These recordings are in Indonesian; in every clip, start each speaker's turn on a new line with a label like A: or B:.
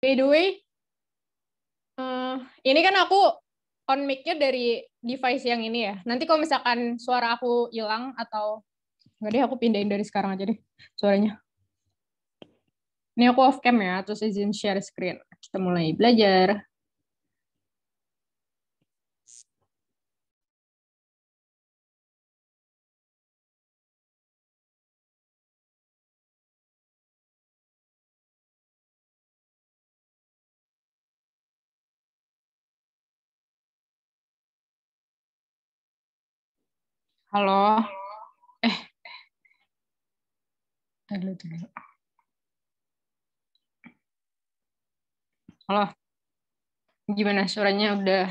A: By the way, uh, ini kan aku on mic-nya dari device yang ini ya. Nanti kalau misalkan suara aku hilang atau nggak deh aku pindahin dari sekarang aja deh suaranya. Ini aku off cam ya, terus izin share screen. Kita mulai belajar.
B: Halo. Eh.
A: Halo eh, dulu. Halo. Gimana suaranya udah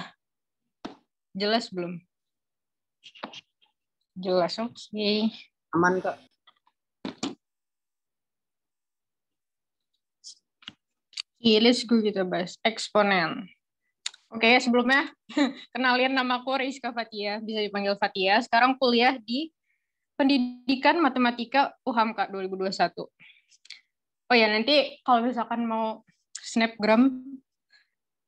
A: jelas belum? Jelas, oke. Okay. Aman kok. Oke, okay, let's go kita bahas eksponen. Oke, okay, sebelumnya kenalin nama aku Rizka Fatia, bisa dipanggil Fatia. Sekarang kuliah di Pendidikan Matematika UHAMKA 2021. Oh ya, nanti kalau misalkan mau snapgram,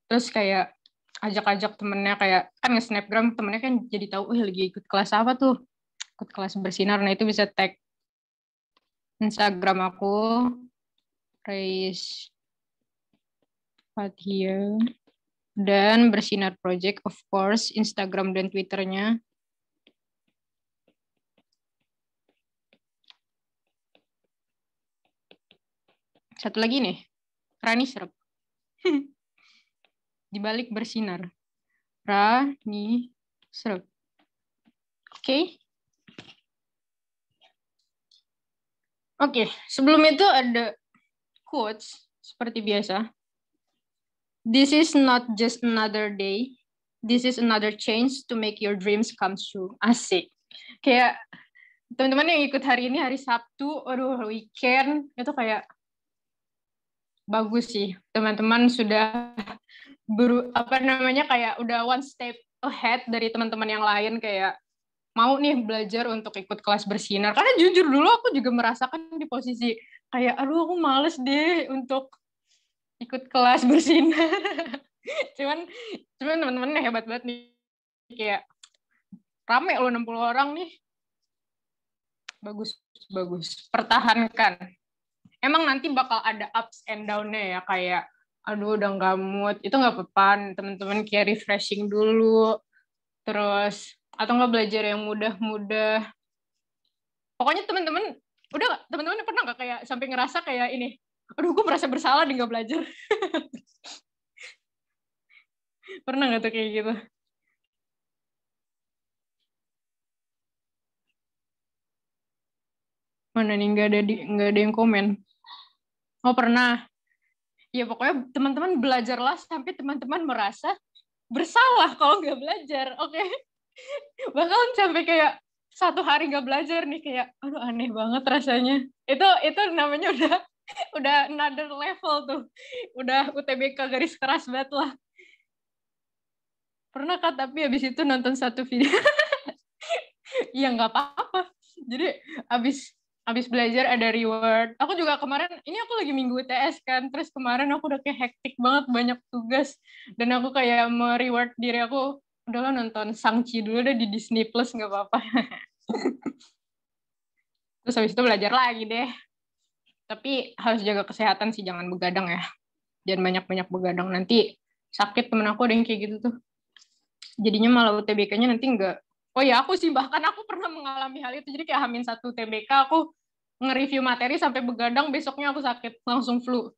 A: terus kayak ajak-ajak temennya kayak kan nge-snapgram temennya kan jadi tahu oh lagi ikut kelas apa tuh ikut kelas bersinar nah itu bisa tag Instagram aku Reis Fatia dan Bersinar Project of course Instagram dan Twitternya satu lagi nih Rani Serap di balik bersinar Rani Serap oke okay. oke okay. sebelum itu ada quotes seperti biasa This is not just another day. This is another change to make your dreams come true. Asik. Kayak teman-teman yang ikut hari ini hari Sabtu, aduh weekend itu kayak bagus sih. Teman-teman sudah beru apa namanya kayak udah one step ahead dari teman-teman yang lain kayak mau nih belajar untuk ikut kelas bersinar karena jujur dulu aku juga merasakan di posisi kayak aduh aku males deh untuk ikut kelas bersinar cuman cuman teman-teman temen hebat banget nih kayak rame loh 60 orang nih bagus bagus pertahankan emang nanti bakal ada ups and down-nya ya kayak aduh udah nggak mood itu nggak apa-apa teman-teman kayak refreshing dulu terus atau nggak belajar yang mudah-mudah pokoknya teman-teman udah teman-teman pernah nggak kayak sampai ngerasa kayak ini aduh gue merasa bersalah deh nggak belajar pernah nggak tuh kayak gitu mana nih nggak ada di nggak ada yang komen oh pernah ya pokoknya teman-teman belajarlah sampai teman-teman merasa bersalah kalau nggak belajar oke okay? bahkan sampai kayak satu hari nggak belajar nih kayak aduh aneh banget rasanya itu itu namanya udah udah another level tuh udah UTBK garis keras banget lah pernah kak tapi habis itu nonton satu video ya nggak apa-apa jadi habis habis belajar ada reward aku juga kemarin ini aku lagi minggu UTS kan terus kemarin aku udah kayak hektik banget banyak tugas dan aku kayak mereward diri aku udah udahlah nonton Sangchi dulu deh di Disney Plus nggak apa-apa terus habis itu belajar lagi deh tapi harus jaga kesehatan sih jangan begadang ya jangan banyak-banyak begadang nanti sakit temen aku ada yang kayak gitu tuh jadinya malah UTBK-nya nanti enggak oh ya aku sih bahkan aku pernah mengalami hal itu jadi kayak hamin satu TBK aku nge-review materi sampai begadang besoknya aku sakit langsung flu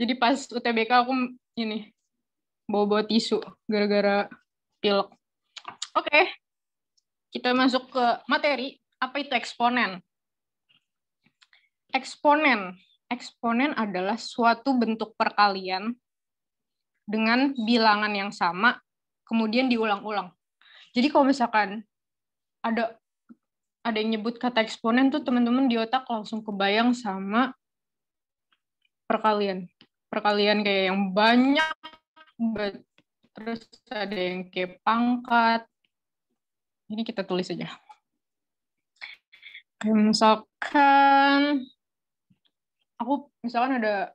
A: jadi pas UTBK aku ini bawa-bawa tisu gara-gara pilek oke okay. kita masuk ke materi apa itu eksponen eksponen. Eksponen adalah suatu bentuk perkalian dengan bilangan yang sama, kemudian diulang-ulang. Jadi kalau misalkan ada ada yang nyebut kata eksponen tuh teman-teman di otak langsung kebayang sama perkalian. Perkalian kayak yang banyak, terus ada yang kayak pangkat. Ini kita tulis aja. Kayak misalkan aku misalkan ada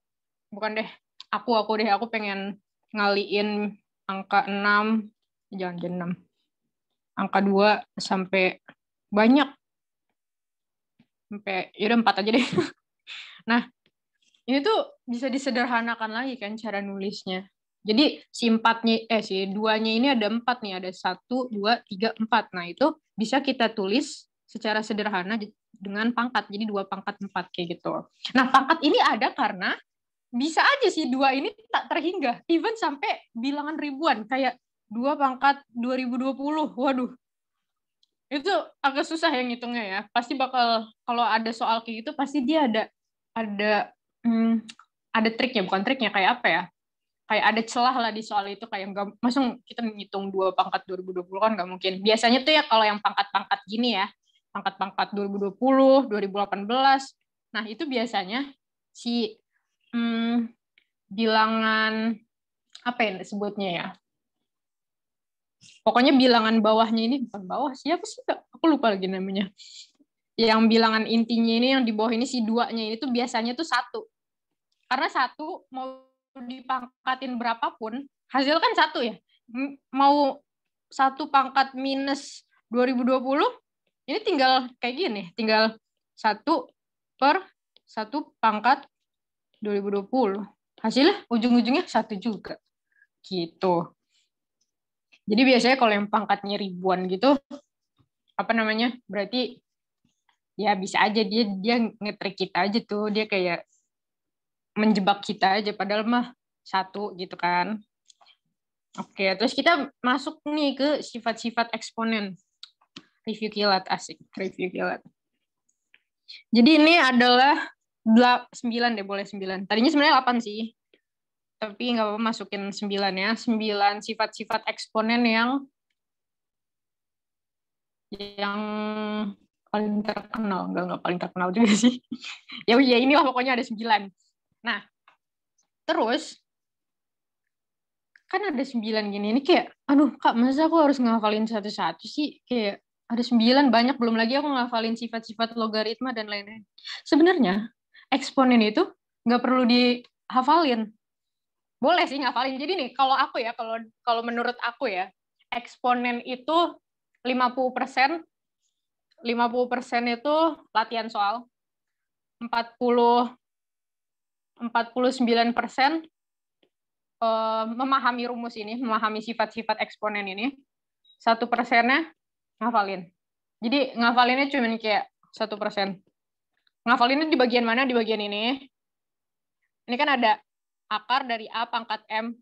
A: bukan deh aku aku deh aku pengen ngaliin angka 6 jangan jangan 6 angka 2 sampai banyak sampai ya udah 4 aja deh nah ini tuh bisa disederhanakan lagi kan cara nulisnya jadi si empatnya eh si duanya ini ada empat nih ada satu dua tiga empat nah itu bisa kita tulis secara sederhana dengan pangkat. Jadi dua pangkat empat kayak gitu. Nah, pangkat ini ada karena bisa aja sih dua ini tak terhingga. Even sampai bilangan ribuan. Kayak dua pangkat 2020. Waduh, itu agak susah yang ngitungnya ya. Pasti bakal kalau ada soal kayak gitu pasti dia ada ada hmm, ada triknya bukan triknya kayak apa ya? Kayak ada celah lah di soal itu kayak nggak langsung kita menghitung dua pangkat 2020 kan nggak mungkin. Biasanya tuh ya kalau yang pangkat-pangkat gini ya, pangkat-pangkat 2020, 2018. Nah, itu biasanya si hmm, bilangan apa yang disebutnya ya? Pokoknya bilangan bawahnya ini bukan bawah siapa sih? Aku lupa lagi namanya. Yang bilangan intinya ini yang di bawah ini si duanya ini tuh biasanya tuh satu. Karena satu mau dipangkatin berapapun hasil kan satu ya. Mau satu pangkat minus 2020 ini tinggal kayak gini, tinggal satu per satu pangkat 2020. Hasilnya ujung-ujungnya satu juga. Gitu. Jadi biasanya kalau yang pangkatnya ribuan gitu, apa namanya, berarti ya bisa aja dia dia ngetrik kita aja tuh. Dia kayak menjebak kita aja, padahal mah satu gitu kan. Oke, terus kita masuk nih ke sifat-sifat eksponen review kilat asik review kilat jadi ini adalah 9 deh boleh 9 tadinya sebenarnya 8 sih tapi nggak apa-apa masukin 9 ya 9 sifat-sifat eksponen yang yang paling terkenal nggak nggak paling terkenal juga sih ya ya lah pokoknya ada 9 nah terus kan ada 9 gini ini kayak aduh kak masa aku harus ngafalin satu-satu sih kayak ada sembilan banyak belum lagi aku ngafalin sifat-sifat logaritma dan lain-lain sebenarnya eksponen itu nggak perlu dihafalin boleh sih ngafalin jadi nih kalau aku ya kalau kalau menurut aku ya eksponen itu 50 persen 50 persen itu latihan soal 40 49 persen eh, memahami rumus ini memahami sifat-sifat eksponen ini satu persennya ngafalin jadi ngafalinnya cuman kayak satu persen ngafalinnya di bagian mana di bagian ini ini kan ada akar dari a pangkat m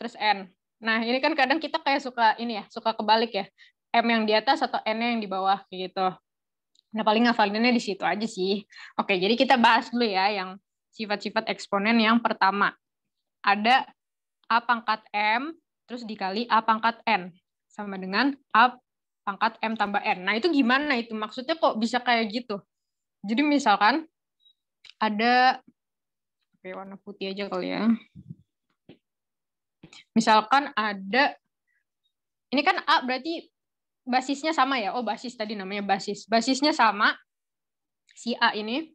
A: terus n nah ini kan kadang kita kayak suka ini ya suka kebalik ya m yang di atas atau n yang di bawah gitu nah paling ngafalinnya di situ aja sih oke jadi kita bahas dulu ya yang sifat-sifat eksponen yang pertama ada a pangkat m terus dikali a pangkat n sama dengan A pangkat M tambah N. Nah, itu gimana itu? Maksudnya kok bisa kayak gitu? Jadi misalkan ada Oke, warna putih aja kali ya. Misalkan ada ini kan A berarti basisnya sama ya. Oh, basis tadi namanya basis. Basisnya sama si A ini.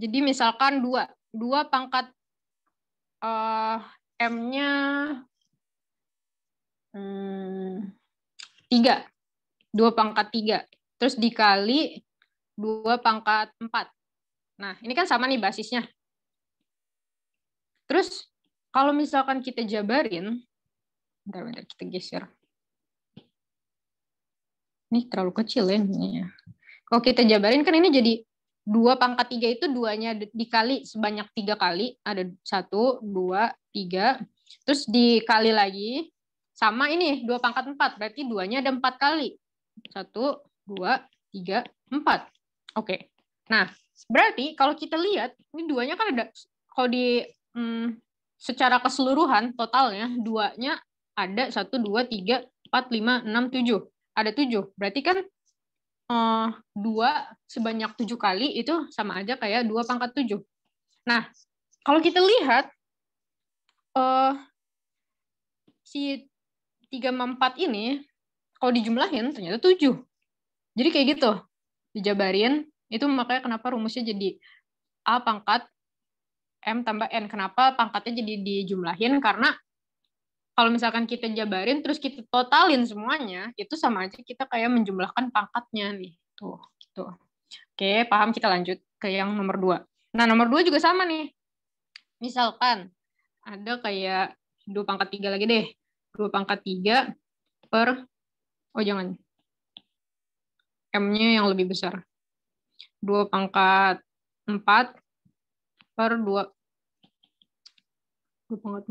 A: Jadi misalkan 2. 2 pangkat uh, M-nya Hmm, tiga dua pangkat tiga terus dikali dua pangkat empat nah ini kan sama nih basisnya terus kalau misalkan kita jabarin bentar bentar kita geser ini terlalu kecil ya ini ya kalau kita jabarin kan ini jadi dua pangkat tiga itu duanya dikali sebanyak tiga kali ada satu dua tiga terus dikali lagi sama ini dua pangkat empat berarti duanya ada empat kali satu dua tiga empat oke nah berarti kalau kita lihat ini duanya kan ada kalau di hmm, secara keseluruhan totalnya duanya ada satu dua tiga empat lima enam tujuh ada tujuh berarti kan eh, dua uh, sebanyak tujuh kali itu sama aja kayak dua pangkat tujuh nah kalau kita lihat uh, si 3 sama 4 ini, kalau dijumlahin ternyata 7. Jadi kayak gitu, dijabarin, itu makanya kenapa rumusnya jadi A pangkat M tambah N. Kenapa pangkatnya jadi dijumlahin? Karena kalau misalkan kita jabarin terus kita totalin semuanya, itu sama aja kita kayak menjumlahkan pangkatnya nih. Tuh, gitu. Oke, paham kita lanjut ke yang nomor dua. Nah, nomor dua juga sama nih. Misalkan ada kayak dua pangkat tiga lagi deh. 2 pangkat 3 per, oh jangan, M-nya yang lebih besar. 2 pangkat 4 per 2, 2 pangkat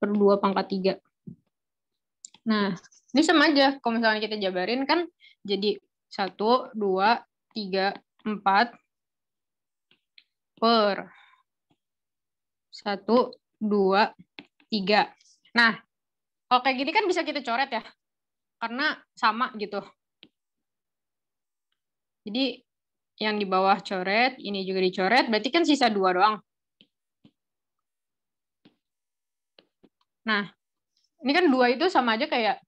A: 4 per 2 pangkat 3. Nah, ini sama aja. Kalau misalnya kita jabarin kan jadi 1, 2, 3, 4 per 1, 2, 3. Nah, Oke kayak gini kan bisa kita coret ya, karena sama gitu. Jadi yang di bawah coret, ini juga dicoret, berarti kan sisa dua doang. Nah, ini kan dua itu sama aja kayak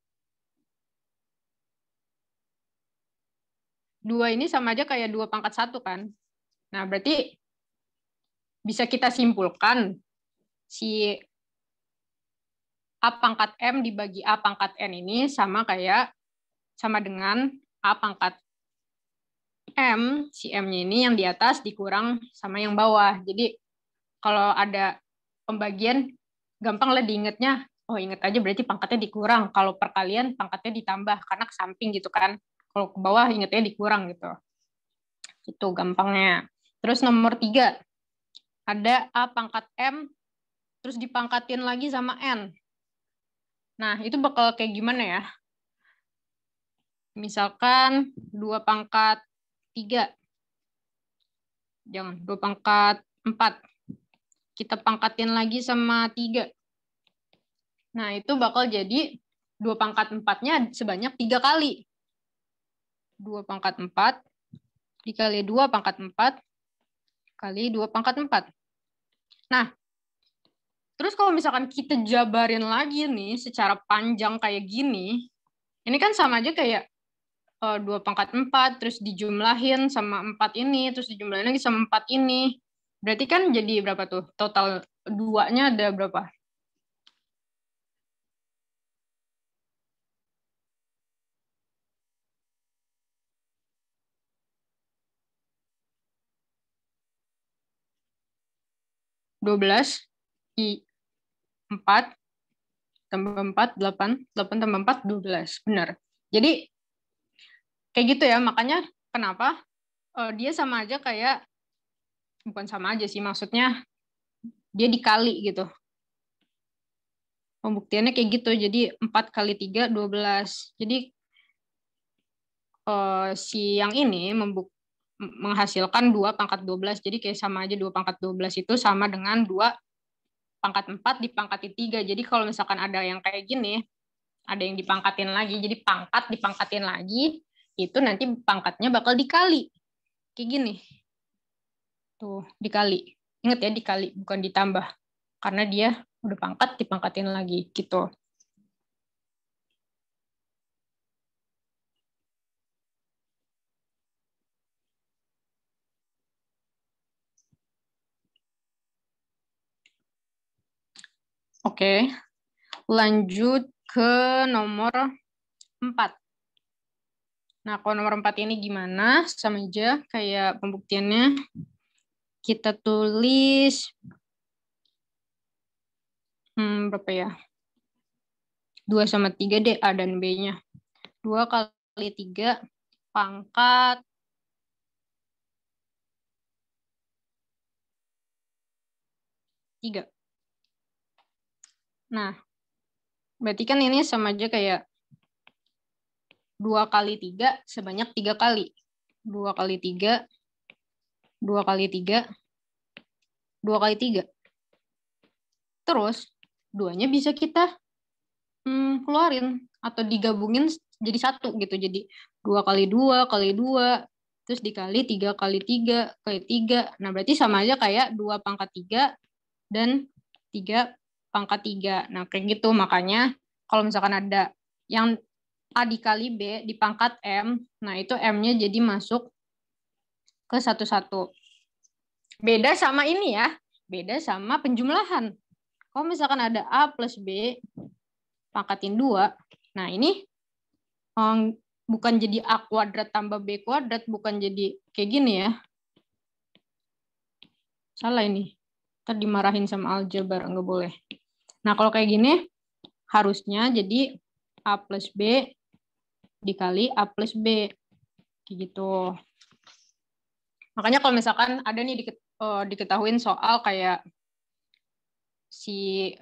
A: dua ini sama aja kayak dua pangkat satu kan. Nah, berarti bisa kita simpulkan si A pangkat M dibagi A pangkat N ini sama kayak sama dengan A pangkat M, si M-nya ini yang di atas dikurang sama yang bawah. Jadi kalau ada pembagian, gampang lah diingatnya oh ingat aja berarti pangkatnya dikurang. Kalau perkalian, pangkatnya ditambah, karena ke samping gitu kan. Kalau ke bawah, ingatnya dikurang gitu. Itu gampangnya. Terus nomor tiga, ada A pangkat M, terus dipangkatin lagi sama N. Nah, itu bakal kayak gimana ya? Misalkan dua pangkat tiga Jangan, dua pangkat empat Kita pangkatin lagi sama tiga Nah, itu bakal jadi dua pangkat empatnya sebanyak tiga kali. dua pangkat empat dikali dua pangkat empat kali dua pangkat empat Nah, Terus kalau misalkan kita jabarin lagi nih secara panjang kayak gini, ini kan sama aja kayak eh, dua pangkat empat, terus dijumlahin sama empat ini, terus dijumlahin lagi sama empat ini. Berarti kan jadi berapa tuh? Total duanya ada berapa? dua belas i 4 tambah 4, 8, 8 tambah 4, 12. Benar. Jadi, kayak gitu ya. Makanya kenapa uh, dia sama aja kayak, bukan sama aja sih, maksudnya dia dikali gitu. Pembuktiannya kayak gitu. Jadi, 4 kali 3, 12. Jadi, uh, si yang ini membuk menghasilkan 2 pangkat 12. Jadi kayak sama aja 2 pangkat 12 itu sama dengan 2 pangkat 4 dipangkatin 3. Jadi kalau misalkan ada yang kayak gini, ada yang dipangkatin lagi. Jadi pangkat dipangkatin lagi, itu nanti pangkatnya bakal dikali. Kayak gini. Tuh, dikali. Ingat ya, dikali, bukan ditambah. Karena dia udah pangkat, dipangkatin lagi. Gitu. Oke. Lanjut ke nomor 4. Nah, kalau nomor 4 ini gimana? Sama aja kayak pembuktiannya. Kita tulis hmm, berapa ya? 2 sama 3 deh A dan B-nya. 2 kali 3 pangkat tiga. Nah, berarti kan ini sama aja kayak dua kali tiga sebanyak tiga kali. Dua kali tiga, dua kali tiga, dua kali tiga. Terus, duanya bisa kita hmm, keluarin atau digabungin jadi satu gitu. Jadi dua kali dua kali dua terus dikali tiga kali tiga kali tiga. Nah berarti sama aja kayak dua pangkat tiga dan tiga pangkat tiga. Nah, kayak gitu. Makanya kalau misalkan ada yang A dikali B di pangkat M, nah itu M-nya jadi masuk ke satu-satu. Beda sama ini ya, beda sama penjumlahan. Kalau misalkan ada A plus B, pangkatin 2, nah ini um, bukan jadi A kuadrat tambah B kuadrat, bukan jadi kayak gini ya. Salah ini. Tadi dimarahin sama aljabar, nggak boleh. Nah, kalau kayak gini, harusnya jadi A plus B dikali A plus B. Kayak gitu. Makanya kalau misalkan ada nih eh, diketahuin soal kayak si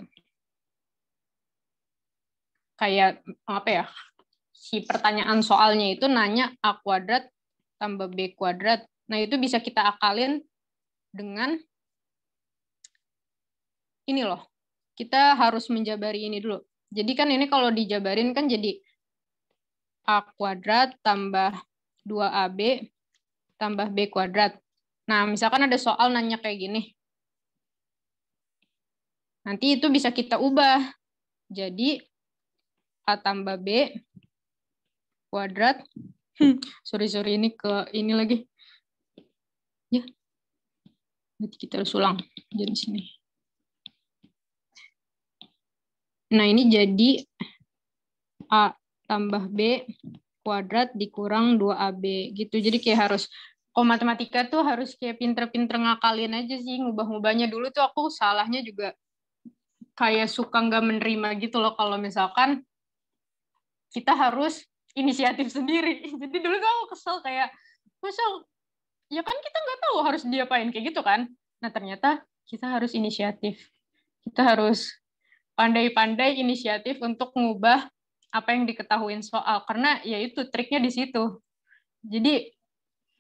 A: kayak apa ya si pertanyaan soalnya itu nanya a kuadrat tambah b kuadrat nah itu bisa kita akalin dengan ini loh kita harus menjabari ini dulu. Jadi kan ini kalau dijabarin kan jadi A kuadrat tambah 2AB tambah B kuadrat. Nah, misalkan ada soal nanya kayak gini. Nanti itu bisa kita ubah. Jadi A tambah B kuadrat. Hmm, sorry, sorry, ini ke ini lagi. Ya. Berarti kita harus ulang. Jadi sini. Nah, ini jadi A tambah B kuadrat dikurang 2AB gitu. Jadi kayak harus kalau oh, matematika tuh harus kayak pinter-pinter ngakalin aja sih ngubah-ngubahnya dulu tuh aku salahnya juga kayak suka nggak menerima gitu loh kalau misalkan kita harus inisiatif sendiri jadi dulu tuh aku kesel kayak kesel ya kan kita nggak tahu harus diapain kayak gitu kan nah ternyata kita harus inisiatif kita harus pandai-pandai inisiatif untuk mengubah apa yang diketahuin soal karena ya itu triknya di situ jadi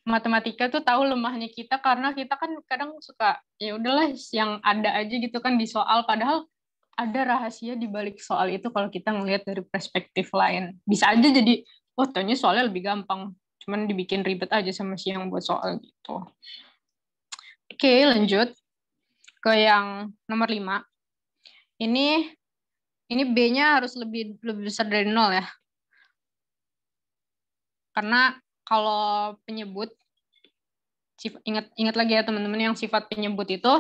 A: matematika tuh tahu lemahnya kita karena kita kan kadang suka ya udahlah yang ada aja gitu kan di soal padahal ada rahasia di balik soal itu kalau kita melihat dari perspektif lain bisa aja jadi oh tanya soalnya lebih gampang cuman dibikin ribet aja sama si yang buat soal gitu oke lanjut ke yang nomor lima ini ini B-nya harus lebih lebih besar dari nol ya. Karena kalau penyebut ingat ingat lagi ya teman-teman yang sifat penyebut itu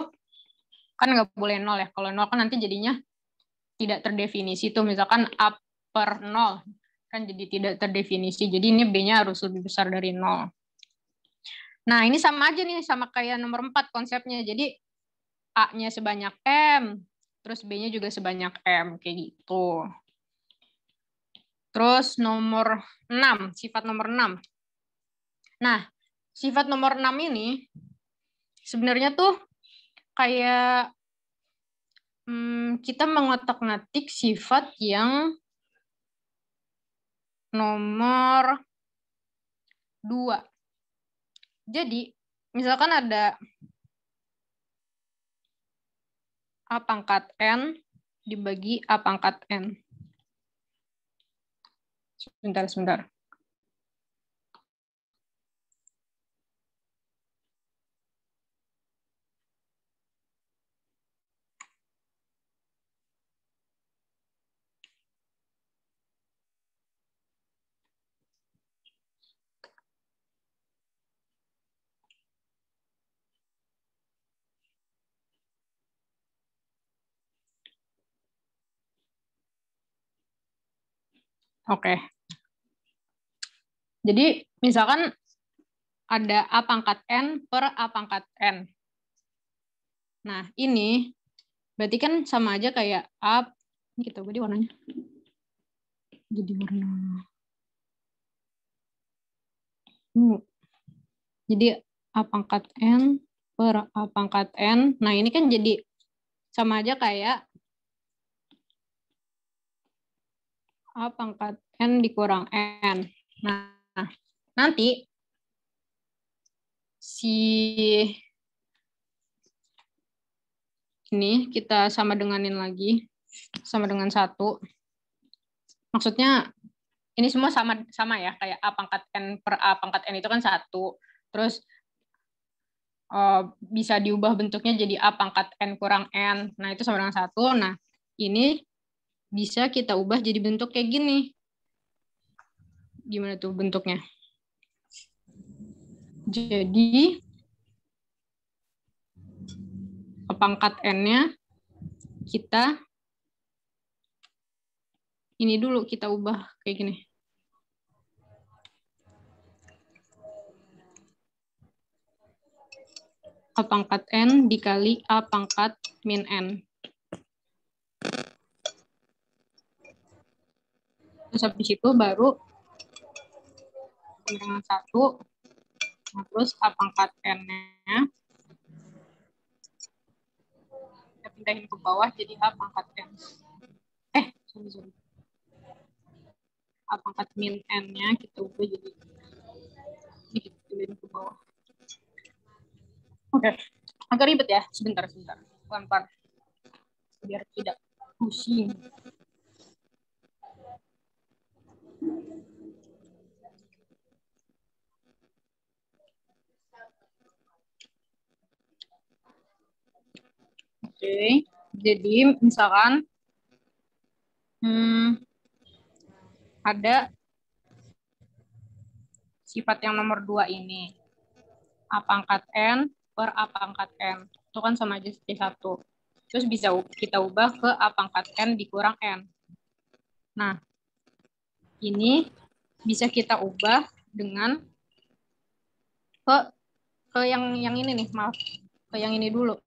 A: kan nggak boleh nol ya. Kalau nol kan nanti jadinya tidak terdefinisi tuh misalkan A per nol kan jadi tidak terdefinisi. Jadi ini B-nya harus lebih besar dari nol. Nah, ini sama aja nih sama kayak nomor 4 konsepnya. Jadi A-nya sebanyak M, Terus B-nya juga sebanyak M, kayak gitu. Terus nomor 6, sifat nomor 6. Nah, sifat nomor 6 ini sebenarnya tuh kayak hmm, kita mengotak-ngatik sifat yang nomor 2. Jadi, misalkan ada A pangkat N dibagi A pangkat N. Sebentar, sebentar. Oke. Okay. Jadi misalkan ada A pangkat N per A pangkat N. Nah, ini berarti kan sama aja kayak A, ini kita gitu, beri warnanya. Jadi warna. Jadi A pangkat N per A pangkat N. Nah, ini kan jadi sama aja kayak A pangkat N dikurang N. Nah, nanti si ini kita sama denganin lagi sama dengan satu. Maksudnya ini semua sama sama ya kayak a pangkat n per a pangkat n itu kan satu. Terus uh, bisa diubah bentuknya jadi a pangkat n kurang n. Nah itu sama dengan satu. Nah ini bisa kita ubah jadi bentuk kayak gini. Gimana tuh bentuknya? Jadi pangkat N-nya kita ini dulu kita ubah kayak gini. A pangkat N dikali A pangkat min N.
C: terus habis itu baru
B: dengan satu nah, terus A pangkat n-nya
A: kita pindahin ke bawah jadi A pangkat n eh sorry sorry A pangkat min n-nya kita gitu ubah jadi sedikit gitu, pindahin ke bawah
C: oke okay. agak ribet ya
A: sebentar sebentar pelan-pelan
C: biar tidak
B: pusing Oke,
A: okay. jadi misalkan hmm, ada sifat yang nomor dua ini. A pangkat N per A pangkat N. Itu kan sama aja seperti satu. Terus bisa kita ubah ke A pangkat N dikurang N. Nah, ini bisa kita ubah dengan ke ke yang yang ini nih maaf ke yang ini dulu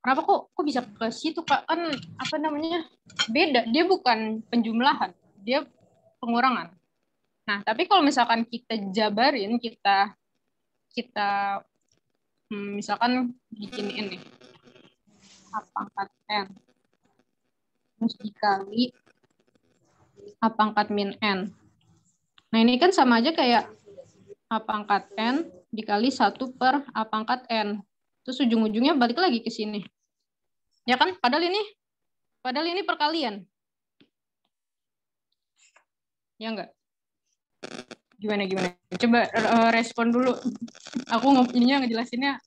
A: kenapa kok kok bisa ke situ kak kan apa namanya beda dia bukan penjumlahan dia pengurangan nah tapi kalau misalkan kita jabarin kita kita hmm, misalkan bikin ini apa pangkat n terus dikali A pangkat min N. Nah, ini kan sama aja kayak A pangkat N dikali 1 per A pangkat N. Terus ujung-ujungnya balik lagi ke sini. Ya kan? Padahal ini padahal ini perkalian. Ya enggak? Gimana gimana? Coba eh, respon dulu. Aku ininya ngejelasinnya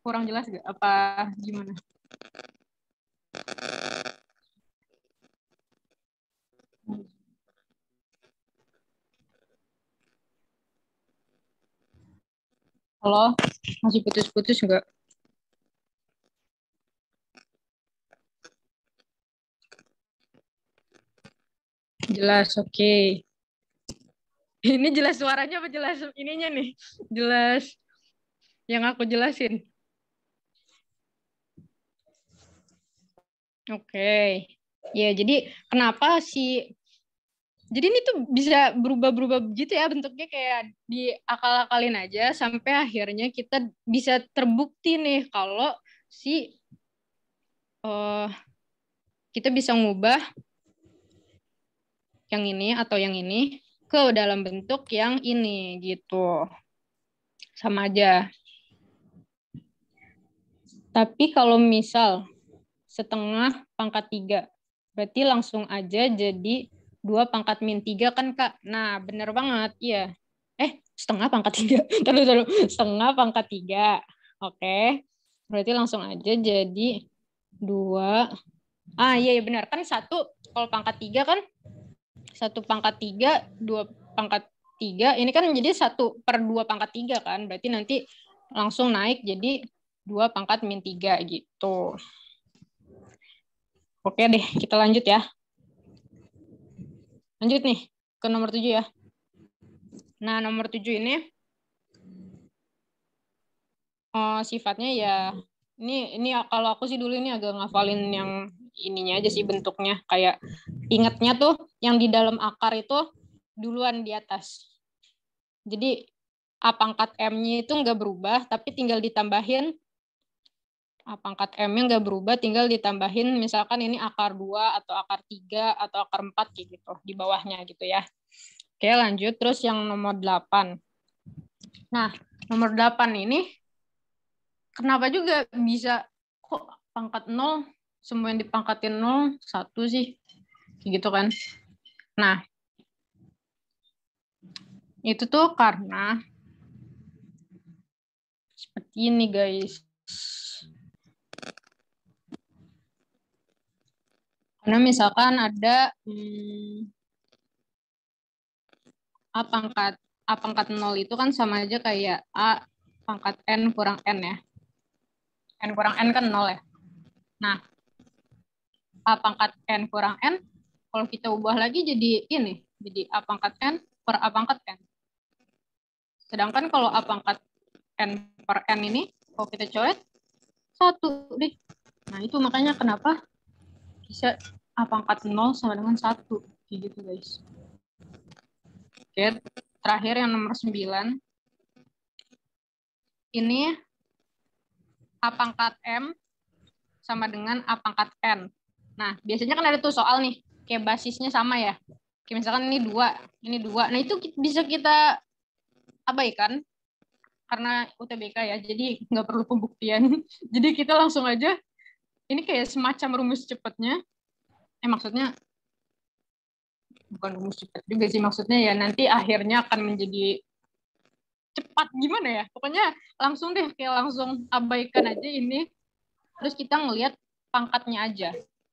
A: kurang jelas gak? Apa gimana?
B: Halo, masih putus-putus enggak?
A: Jelas, oke. Okay. Ini jelas suaranya apa jelas ininya nih? Jelas yang aku jelasin. Oke. Okay. Ya, jadi kenapa si jadi ini tuh bisa berubah-berubah gitu ya bentuknya kayak diakal-akalin aja sampai akhirnya kita bisa terbukti nih kalau si uh, kita bisa ngubah yang ini atau yang ini ke dalam bentuk yang ini gitu. Sama aja. Tapi kalau misal setengah pangkat tiga berarti langsung aja jadi dua pangkat min tiga kan kak nah bener banget iya eh setengah pangkat tiga terus terus setengah pangkat tiga oke berarti langsung aja jadi dua ah iya, iya bener kan satu kalau pangkat tiga kan satu pangkat tiga dua pangkat tiga ini kan jadi satu per dua pangkat tiga kan berarti nanti langsung naik jadi dua pangkat min tiga gitu oke deh kita lanjut ya Lanjut nih ke nomor tujuh ya. Nah, nomor tujuh ini uh, sifatnya ya ini ini kalau aku sih dulu ini agak ngafalin yang ininya aja sih bentuknya kayak ingetnya tuh yang di dalam akar itu duluan di atas. Jadi A pangkat M-nya itu nggak berubah, tapi tinggal ditambahin pangkat M-nya nggak berubah, tinggal ditambahin misalkan ini akar 2 atau akar 3 atau akar 4 kayak gitu di bawahnya gitu ya. Oke lanjut, terus yang nomor 8. Nah, nomor 8 ini kenapa juga bisa kok pangkat 0, semua yang dipangkatin 0, 1 sih, kayak gitu kan. Nah, itu tuh karena seperti ini guys. Karena misalkan ada hmm, A pangkat A pangkat 0 itu kan sama aja kayak A pangkat N kurang N ya. N kurang N kan nol ya. Nah, A pangkat N kurang N, kalau kita ubah lagi jadi ini, jadi A pangkat N per A pangkat N. Sedangkan kalau A pangkat N per N ini, kalau kita coret,
C: satu deh. Nah, itu makanya
A: kenapa bisa A pangkat 0 sama dengan 1. Kayak gitu guys. Oke, terakhir yang nomor 9. Ini A pangkat M sama dengan A pangkat N. Nah, biasanya kan ada tuh soal nih, kayak basisnya sama ya. Kayak misalkan ini dua, ini dua. Nah, itu bisa kita abaikan karena UTBK ya, jadi nggak perlu pembuktian. Jadi kita langsung aja ini kayak semacam rumus cepatnya. Eh maksudnya bukan rumus cepat juga sih maksudnya ya nanti akhirnya akan menjadi cepat gimana ya pokoknya langsung deh kayak langsung abaikan aja ini terus kita ngelihat pangkatnya aja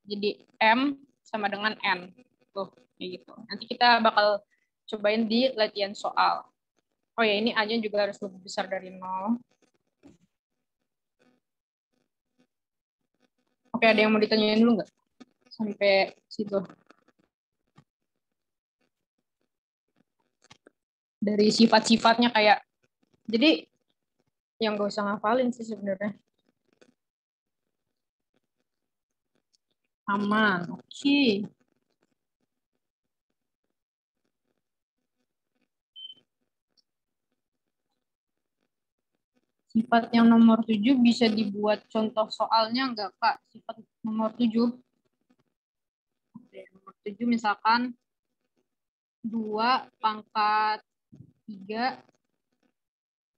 A: jadi m sama dengan n tuh kayak gitu nanti kita bakal cobain di latihan soal oh ya ini a juga harus lebih besar dari nol
B: Oke, ada yang mau ditanyain dulu nggak?
A: Sampai situ. Dari sifat-sifatnya kayak, jadi yang gak usah ngafalin sih sebenarnya. Aman, oke. Okay. sifat yang nomor tujuh bisa dibuat contoh soalnya enggak, Kak? Sifat nomor tujuh Oke, nomor tujuh misalkan dua pangkat tiga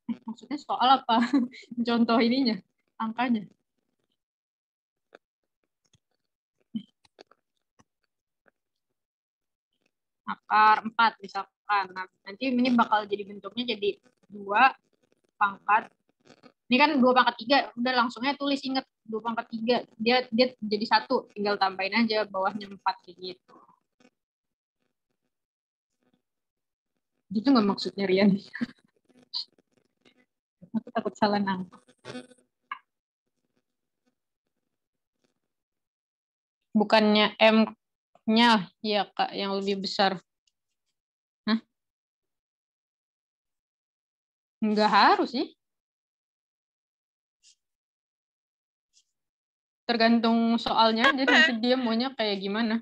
A: eh, maksudnya soal apa? contoh ininya, angkanya. akar empat misalkan. Nah, nanti ini bakal jadi bentuknya jadi dua pangkat ini kan dua pangkat tiga udah langsungnya tulis inget dua pangkat tiga dia dia jadi satu tinggal tambahin aja bawahnya empat kayak gitu itu nggak maksudnya Rian aku takut salah nangkep bukannya M-nya ya kak yang lebih besar Hah? nggak harus sih tergantung soalnya aja nanti dia maunya kayak gimana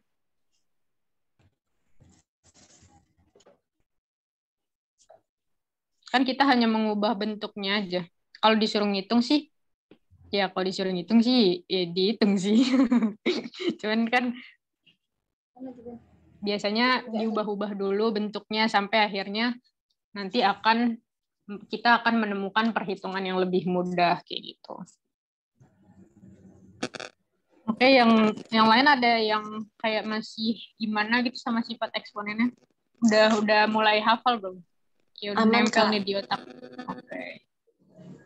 A: kan kita hanya mengubah bentuknya aja kalau disuruh ngitung sih ya kalau disuruh ngitung sih ya dihitung sih cuman kan biasanya diubah-ubah dulu bentuknya sampai akhirnya nanti akan kita akan menemukan perhitungan yang lebih mudah kayak gitu. Oke, yang yang lain ada yang kayak masih gimana gitu sama sifat eksponennya? Udah udah mulai hafal belum? Ya udah nempel nih di otak. Oke. Okay.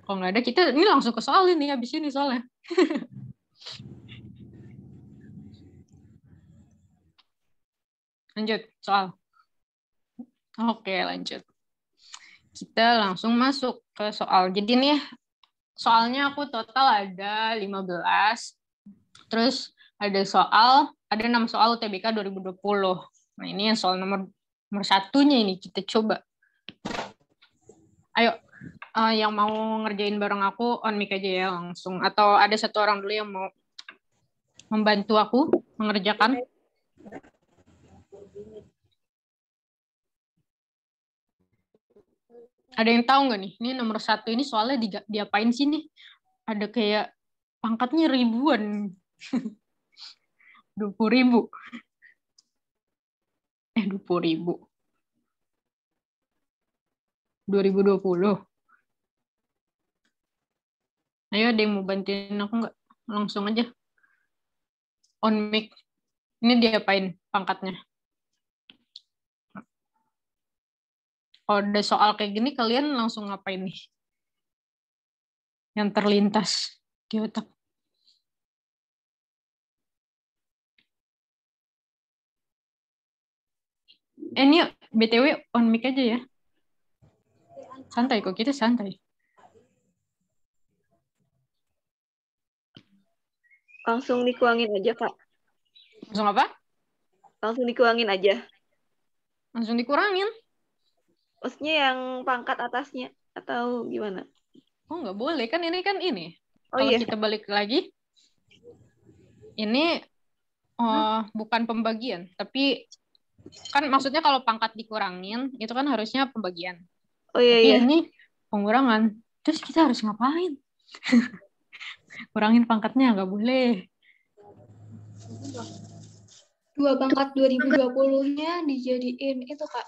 A: Kalau nggak ada kita ini langsung ke soal ini habis ini soalnya. lanjut soal. Oke, okay, lanjut. Kita langsung masuk ke soal. Jadi nih soalnya aku total ada 15. Terus ada soal, ada 6 soal UTBK 2020. Nah, ini yang soal nomor nomor satunya ini kita coba. Ayo, uh, yang mau ngerjain bareng aku on mic aja ya langsung. Atau ada satu orang dulu yang mau membantu aku mengerjakan. ada yang tahu nggak nih ini nomor satu ini soalnya di, diapain sih nih ada kayak pangkatnya ribuan dua puluh ribu eh dua puluh ribu dua ribu dua puluh ayo ada yang mau bantuin aku nggak langsung aja on mic ini diapain pangkatnya kalau ada soal kayak gini kalian langsung ngapain nih yang terlintas di otak eh, ini btw on mic aja ya santai kok kita santai langsung dikuangin
D: aja kak langsung apa langsung dikuangin aja langsung
A: dikurangin maksudnya yang pangkat atasnya atau gimana? Oh nggak boleh kan ini kan ini. Oh, Kalau iya. kita balik lagi, ini oh, hmm? bukan pembagian, tapi kan maksudnya kalau pangkat dikurangin itu kan harusnya pembagian. Oh iya iya. Ini pengurangan. Terus kita harus ngapain? Kurangin pangkatnya nggak boleh.
C: Dua pangkat 2020-nya dijadiin itu Kak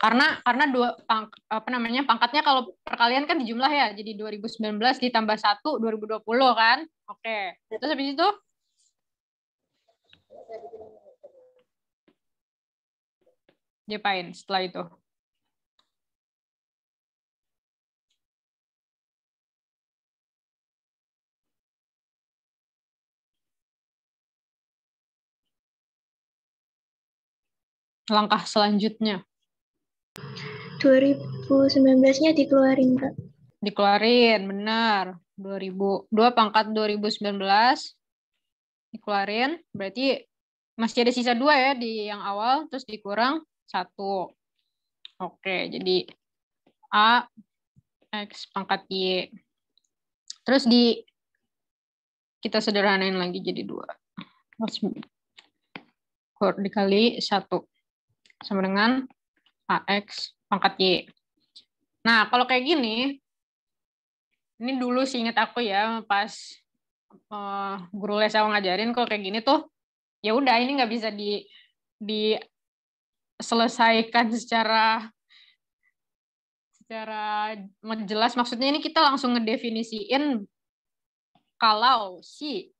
A: karena karena dua pang, apa namanya pangkatnya kalau perkalian kan dijumlah ya jadi 2019 ditambah satu 2020 kan oke okay. terus habis itu diapain setelah itu langkah selanjutnya
C: 2019-nya dikeluarin, Kak.
A: Dikeluarin, benar. 2000, 2 pangkat 2019 dikeluarin, berarti masih ada sisa dua ya di yang awal, terus dikurang satu. Oke, jadi A X pangkat Y. Terus di kita sederhanain lagi jadi dua.
C: Terus
A: dikali satu sama dengan AX pangkat Y. Nah, kalau kayak gini, ini dulu sih ingat aku ya, pas uh, guru les aku ngajarin kalau kayak gini tuh, ya udah ini nggak bisa di diselesaikan secara secara jelas. Maksudnya ini kita langsung ngedefinisiin kalau si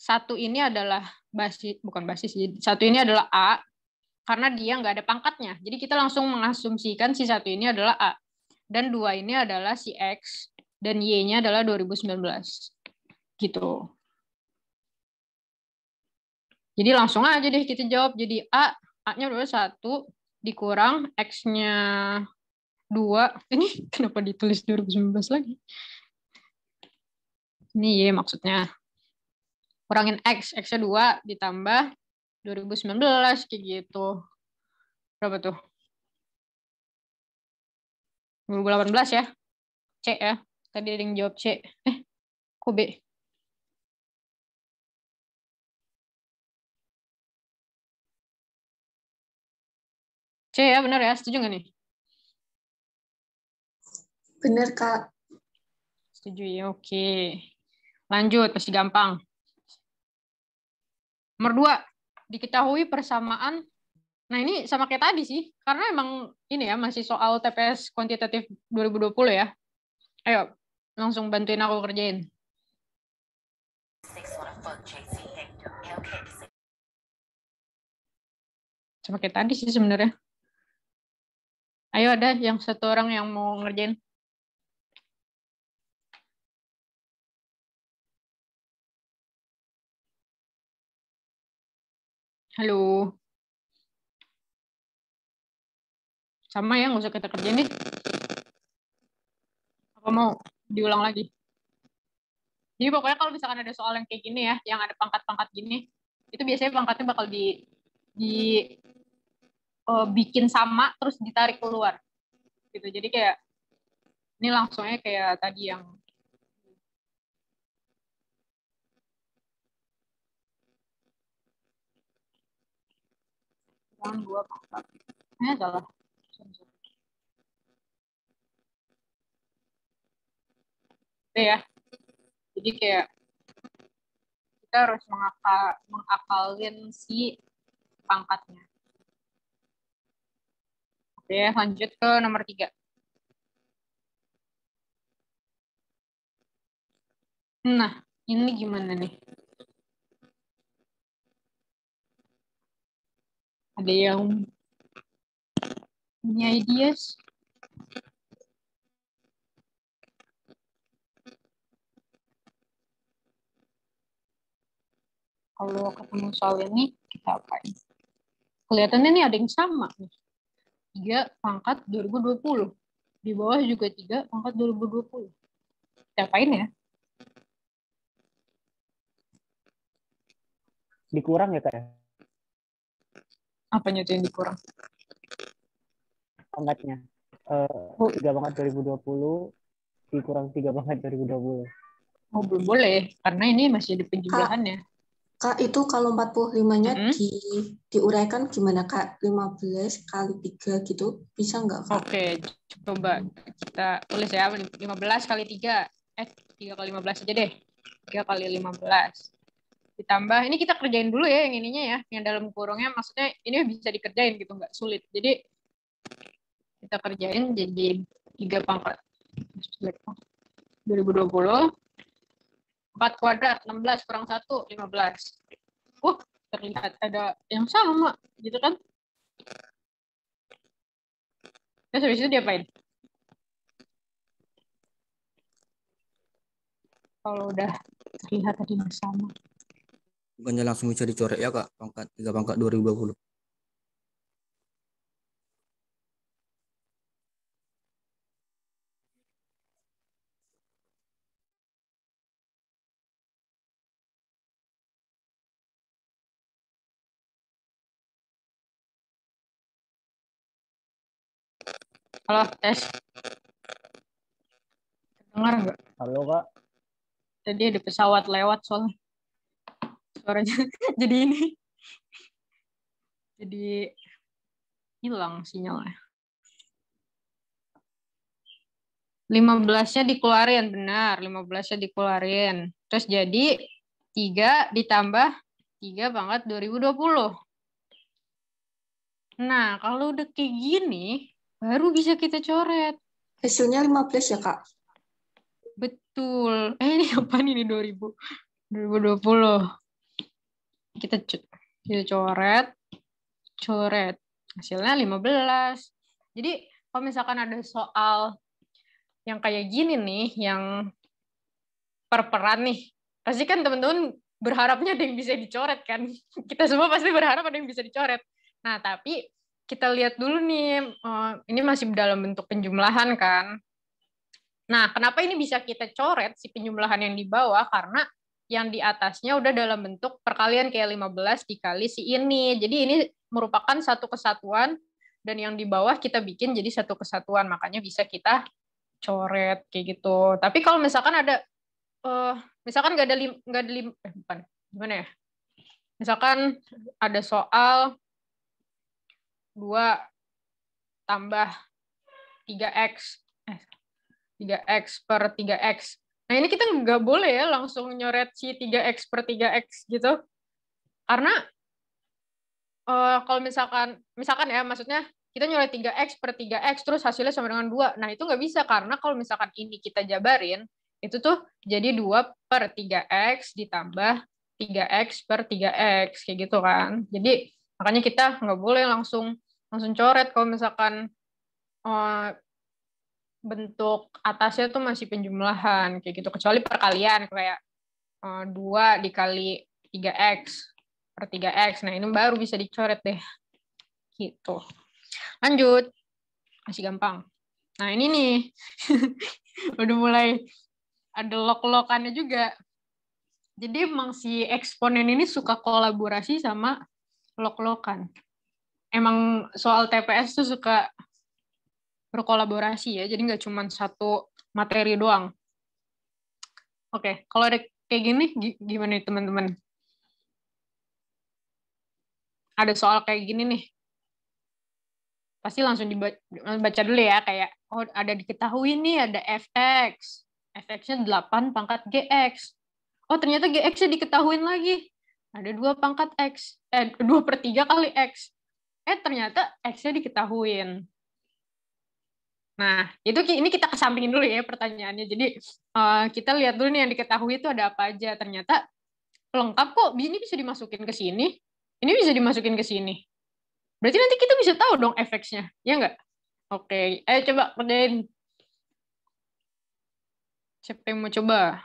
A: satu ini adalah basis bukan basis satu ini adalah A karena dia nggak ada pangkatnya. Jadi kita langsung mengasumsikan si satu ini adalah A dan dua ini adalah si X dan Y-nya adalah 2019. Gitu. Jadi langsung aja deh kita jawab. Jadi A, A-nya adalah 1 dikurang X-nya 2. Ini kenapa ditulis 2019 lagi? Ini Y maksudnya. Kurangin X, X-nya 2 ditambah 2019 kayak gitu. Berapa tuh? 2018 ya. C ya. Tadi ada yang jawab C. Eh, kok B? C ya, benar ya? Setuju nggak nih? Benar, Kak. Setuju ya, oke. Lanjut, pasti gampang. Nomor dua, diketahui persamaan. Nah, ini sama kayak tadi sih, karena emang ini ya masih soal TPS kuantitatif 2020 ya. Ayo, langsung bantuin aku kerjain. Sama kayak tadi sih sebenarnya. Ayo ada yang satu orang yang mau ngerjain. Halo. Sama ya, nggak usah kita kerja nih. Apa mau diulang lagi? Jadi pokoknya kalau misalkan ada soal yang kayak gini ya, yang ada pangkat-pangkat gini, itu biasanya pangkatnya bakal di di uh, sama terus ditarik keluar gitu jadi kayak ini langsungnya kayak tadi yang
B: jangan gua maktab. Ini adalah Oke ya. Jadi
A: kayak
C: kita harus mengakal, mengakalin si pangkatnya.
A: Oke, lanjut ke nomor tiga. Nah, ini gimana nih?
B: Ada yang punya ideas?
D: Kalau ketemu soal ini, kita apain?
A: Kelihatannya ini ada yang sama. Nih. 3 pangkat 2020. Di bawah juga tiga pangkat 2020. Kita apain ya?
E: Dikurang ya, Kak? Ya?
B: apanya tuh yang
A: dikurang
E: Oh, eh, tiga banget 2020 dikurang tiga banget 2020 oh
A: belum boleh karena ini masih di
D: penjumlahannya kak, kak itu kalau 45 nya hmm? di, diuraikan gimana kak 15 kali tiga gitu bisa nggak kak
A: oke coba kita tulis ya 15 kali tiga eh tiga kali 15 aja deh tiga kali 15 ditambah ini kita kerjain dulu ya yang ininya ya yang dalam kurungnya maksudnya ini bisa dikerjain gitu nggak sulit jadi kita kerjain jadi tiga pangkat 2020 4 kuadrat 16 kurang 1 15 uh terlihat ada yang sama gitu kan terus habis itu diapain
B: kalau udah terlihat tadi yang sama
E: bukannya langsung bisa dicoret ya kak pangkat tiga pangkat 2020 Halo, tes. Dengar nggak? Halo, Kak.
A: Tadi ada pesawat lewat soalnya suaranya jadi ini jadi hilang sinyalnya 15-nya dikeluarin, benar. 15-nya dikeluarin. Terus jadi 3 ditambah 3 pangkat 2020. Nah, kalau udah kayak gini, baru bisa kita coret. Hasilnya 15 ya, Kak? Betul. Eh, ini apa ini 2000? 2020 kita kita coret coret hasilnya 15 jadi kalau misalkan ada soal yang kayak gini nih yang perperan nih pasti kan teman-teman berharapnya ada yang bisa dicoret kan kita semua pasti berharap ada yang bisa dicoret nah tapi kita lihat dulu nih eh, ini masih dalam bentuk penjumlahan kan nah kenapa ini bisa kita coret si penjumlahan yang di bawah karena yang di atasnya udah dalam bentuk perkalian kayak 15 dikali si ini. Jadi ini merupakan satu kesatuan dan yang di bawah kita bikin jadi satu kesatuan. Makanya bisa kita coret kayak gitu. Tapi kalau misalkan ada uh, misalkan nggak ada lim, ada lim, eh, bukan gimana ya? Misalkan ada soal dua tambah 3x eh, 3x per 3x Nah ini kita nggak boleh ya langsung nyoret si 3X per 3X gitu. Karena uh, kalau misalkan, misalkan ya maksudnya kita nyoret 3X per 3X terus hasilnya sama dengan 2. Nah itu nggak bisa karena kalau misalkan ini kita jabarin, itu tuh jadi 2 per 3X ditambah 3X per 3X kayak gitu kan. Jadi makanya kita nggak boleh langsung langsung coret kalau misalkan uh, bentuk atasnya tuh masih penjumlahan kayak gitu kecuali perkalian kayak eh, dua uh, dikali 3x per 3x. Nah, ini baru bisa dicoret deh. Gitu. Lanjut. Masih gampang. Nah, ini nih. Udah mulai ada lok-lokannya juga. Jadi emang si eksponen ini suka kolaborasi sama lok-lokan. Emang soal TPS tuh suka berkolaborasi ya, jadi nggak cuma satu materi doang. Oke, kalau ada kayak gini gimana nih teman-teman? Ada soal kayak gini nih, pasti langsung dibaca dulu ya, kayak oh ada diketahui nih ada fx, fx-nya 8 pangkat gx. Oh ternyata gx-nya diketahui lagi, ada dua pangkat x, eh dua per tiga kali x. Eh ternyata x-nya diketahui. Nah, itu ini kita kesampingin dulu ya pertanyaannya. Jadi uh, kita lihat dulu nih yang diketahui itu ada apa aja. Ternyata lengkap kok. Ini bisa dimasukin ke sini. Ini bisa dimasukin ke sini. Berarti nanti kita bisa tahu dong efeknya, ya nggak? Oke, ayo coba kerjain. Siapa yang mau coba?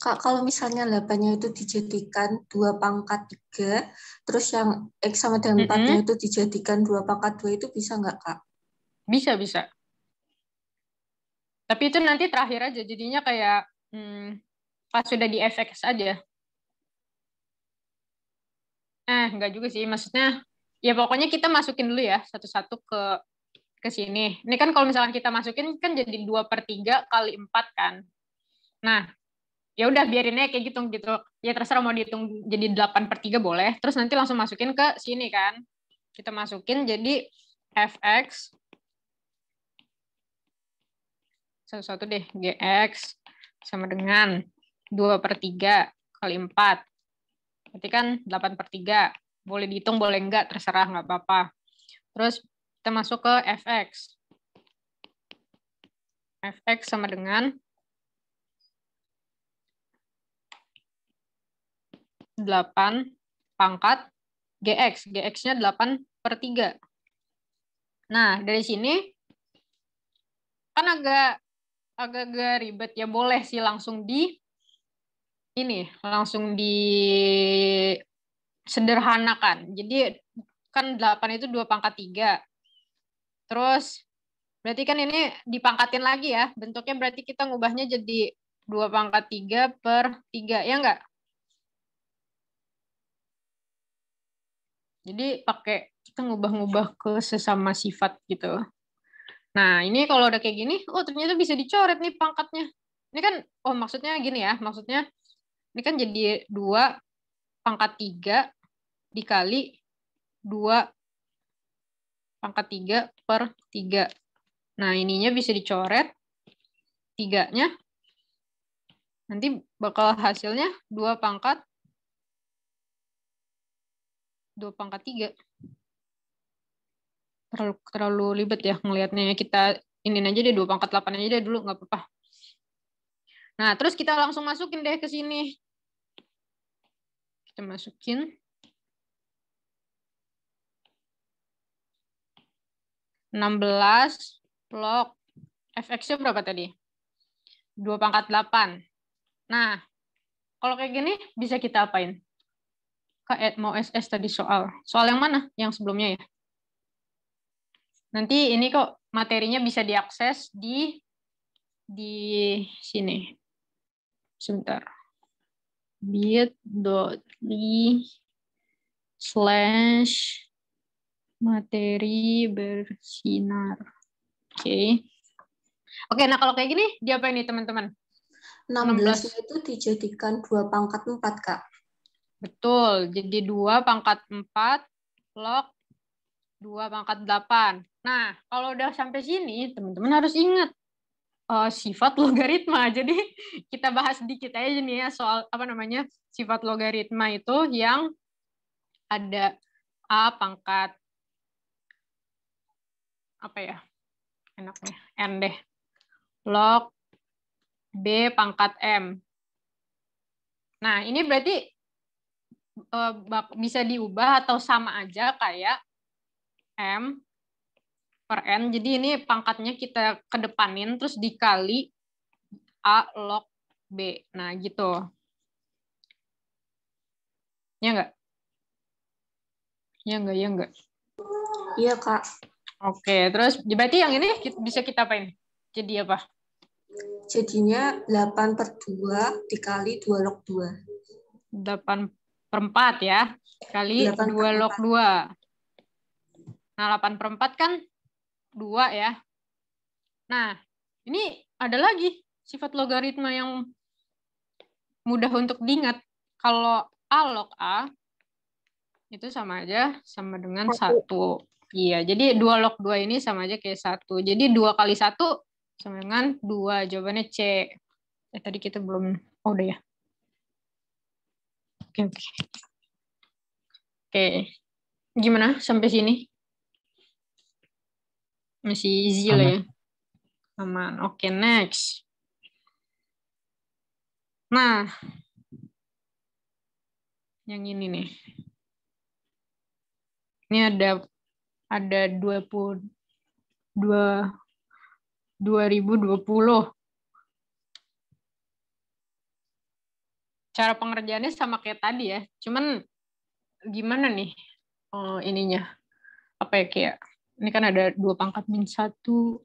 D: Kak, kalau misalnya 8 itu dijadikan dua pangkat tiga terus yang X sama dengan 4 mm -hmm. itu dijadikan dua pangkat dua itu bisa nggak, Kak?
A: Bisa, bisa. Tapi itu nanti terakhir aja, jadinya kayak hmm, pas sudah di FX aja. Eh, enggak juga sih. Maksudnya, ya pokoknya kita masukin dulu ya, satu-satu ke ke sini. Ini kan kalau misalkan kita masukin kan jadi dua per 3 kali empat kan. Nah, ya udah biarin aja kayak gitu gitu. Ya terserah mau dihitung jadi delapan per 3 boleh. Terus nanti langsung masukin ke sini kan. Kita masukin jadi fx satu-satu deh. GX sama dengan 2 per 3 kali 4. Berarti kan 8 per 3. Boleh dihitung, boleh enggak, terserah, enggak apa-apa. Terus kita masuk ke FX. FX sama dengan 8 pangkat GX. GX-nya 8 per 3. Nah, dari sini kan agak agak-agak ribet ya boleh sih langsung di ini langsung di sederhanakan. Jadi kan 8 itu dua pangkat tiga. Terus berarti kan ini dipangkatin lagi ya. Bentuknya berarti kita ngubahnya jadi dua pangkat tiga per tiga ya enggak? Jadi pakai kita ngubah-ngubah ke sesama sifat gitu. Nah, ini kalau udah kayak gini, oh ternyata bisa dicoret nih pangkatnya. Ini kan, oh maksudnya gini ya, maksudnya ini kan jadi dua pangkat 3 dikali dua pangkat 3 per 3. Nah, ininya bisa dicoret, tiganya nanti bakal hasilnya dua pangkat dua pangkat 3 terlalu terlalu libet ya ngelihatnya ya. kita ini aja deh dua pangkat delapan aja deh dulu nggak apa-apa. Nah, terus kita langsung masukin deh ke sini. Kita masukin. enam belas log fx-nya berapa tadi? dua pangkat delapan. Nah, kalau kayak gini bisa kita apain? Kak eh, mau SS tadi soal. Soal yang mana? Yang sebelumnya ya? Nanti ini kok materinya bisa diakses di di sini. Sebentar. bit.ly slash materi bersinar. Oke. Okay. Oke, okay, nah kalau kayak gini, dia apa ini teman-teman? 16, 16
D: itu dijadikan 2 pangkat 4, Kak.
A: Betul, jadi 2 pangkat 4 log 2 pangkat 8. Nah, kalau udah sampai sini, teman-teman harus ingat uh, sifat logaritma. Jadi kita bahas sedikit aja nih ya soal apa namanya sifat logaritma itu yang ada a pangkat apa ya enaknya n deh log b pangkat m. Nah ini berarti eh, bisa diubah atau sama aja kayak M per N. Jadi ini pangkatnya kita kedepanin, terus dikali A log B. Nah, gitu. Ya enggak? Ya enggak, ya enggak? Iya, Kak. Oke, terus berarti yang ini bisa kita apain? Jadi apa?
D: Jadinya 8 per 2 dikali 2 log 2.
A: 8 per 4 ya, kali 2 log 2. Nah, 8 per 4 kan 2 ya. Nah, ini ada lagi sifat logaritma yang mudah untuk diingat. Kalau A log A, itu sama aja sama dengan 1. Iya, jadi 2 log 2 ini sama aja kayak 1. Jadi 2 kali 1 sama dengan 2. Jawabannya C. Eh, tadi kita belum... Oh, udah ya. Oke, oke. Oke. Gimana sampai sini? Masih easy Aman. lah ya. Aman. Oke, okay, next. Nah, yang ini nih. Ini ada ada 20 2 2020. Cara pengerjaannya sama kayak tadi ya. Cuman gimana nih oh, ininya? Apa ya kayak ini kan ada dua pangkat min satu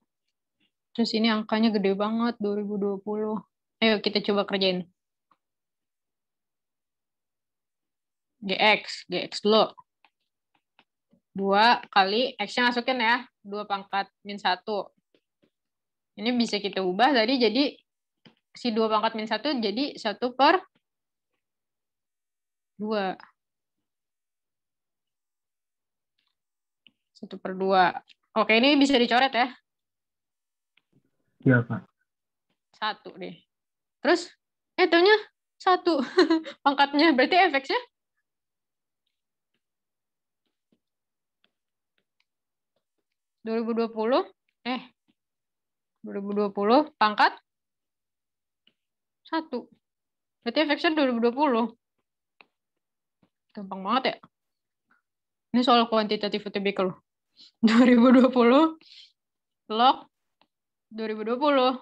A: terus ini angkanya gede banget 2020 ayo kita coba kerjain GX, GX lo. Dua kali X-nya masukin ya, dua pangkat min satu. Ini bisa kita ubah tadi jadi si dua pangkat min satu jadi satu per 2. Satu per dua. Oke, ini bisa dicoret ya? Iya, Pak. Satu deh. Terus, eh taunya satu pangkatnya. Berarti efeknya? Dua ribu dua puluh, eh, dua dua ribu puluh pangkat satu. Berarti efeknya dua dua ribu puluh. Gampang banget ya. Ini soal kuantitatif UTBK loh. 2020 log 2020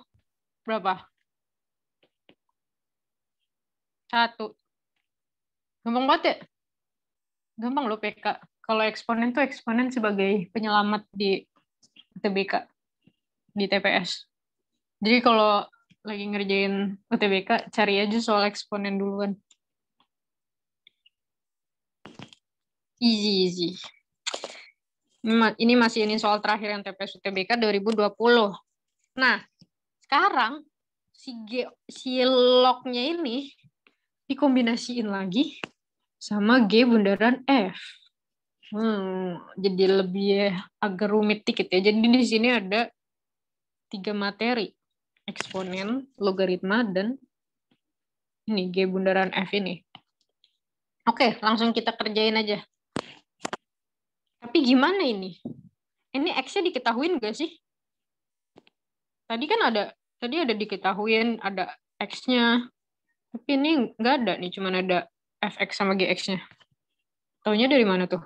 A: berapa? Satu. Gampang banget ya? Gampang loh PK. Kalau eksponen tuh eksponen sebagai penyelamat di TBK di TPS. Jadi kalau lagi ngerjain UTBK, cari aja soal eksponen duluan. Easy, easy. Ini masih ini soal terakhir yang TPS UTBK 2020. Nah,
C: sekarang si
A: G, si lognya ini dikombinasiin lagi sama G bundaran F. Hmm, jadi lebih agak rumit dikit ya. Jadi di sini ada tiga materi, eksponen, logaritma, dan ini G bundaran F ini. Oke, langsung kita kerjain aja. Tapi gimana ini? Ini X-nya diketahuin gak sih? Tadi kan ada, tadi ada diketahuin, ada X-nya. Tapi ini nggak ada nih, cuman ada FX sama GX-nya. Taunya dari mana tuh?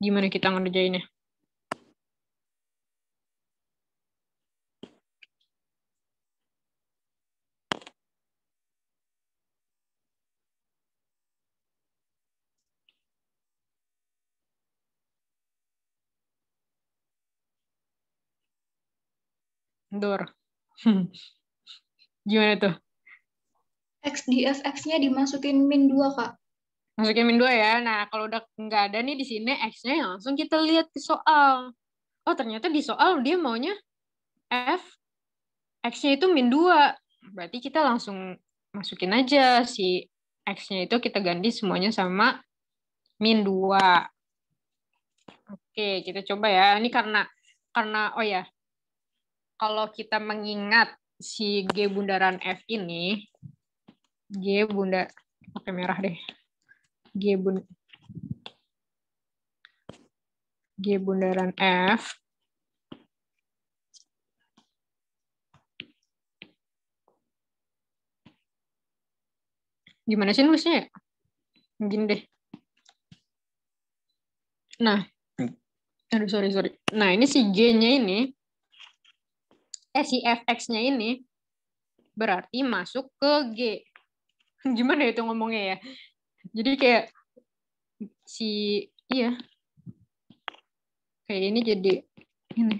A: Gimana kita ngerjainnya? Dor. Gimana tuh?
C: X di FX-nya dimasukin min 2, Kak. Masukin min 2 ya.
A: Nah, kalau udah nggak ada nih di sini X-nya ya langsung kita lihat di soal. Oh, ternyata di soal dia maunya F X-nya itu min 2. Berarti kita langsung masukin aja si X-nya itu kita ganti semuanya sama min 2. Oke, kita coba ya. Ini karena karena oh ya, kalau kita mengingat si G bundaran F ini, G bunda pakai merah deh.
C: G bun G bundaran F Gimana sih nulisnya
A: ya? Gini deh. Nah, hmm. aduh sorry sorry. Nah ini si G-nya ini eh si fx-nya ini berarti masuk ke g. Gimana ya itu ngomongnya ya? Jadi kayak si iya kayak ini jadi ini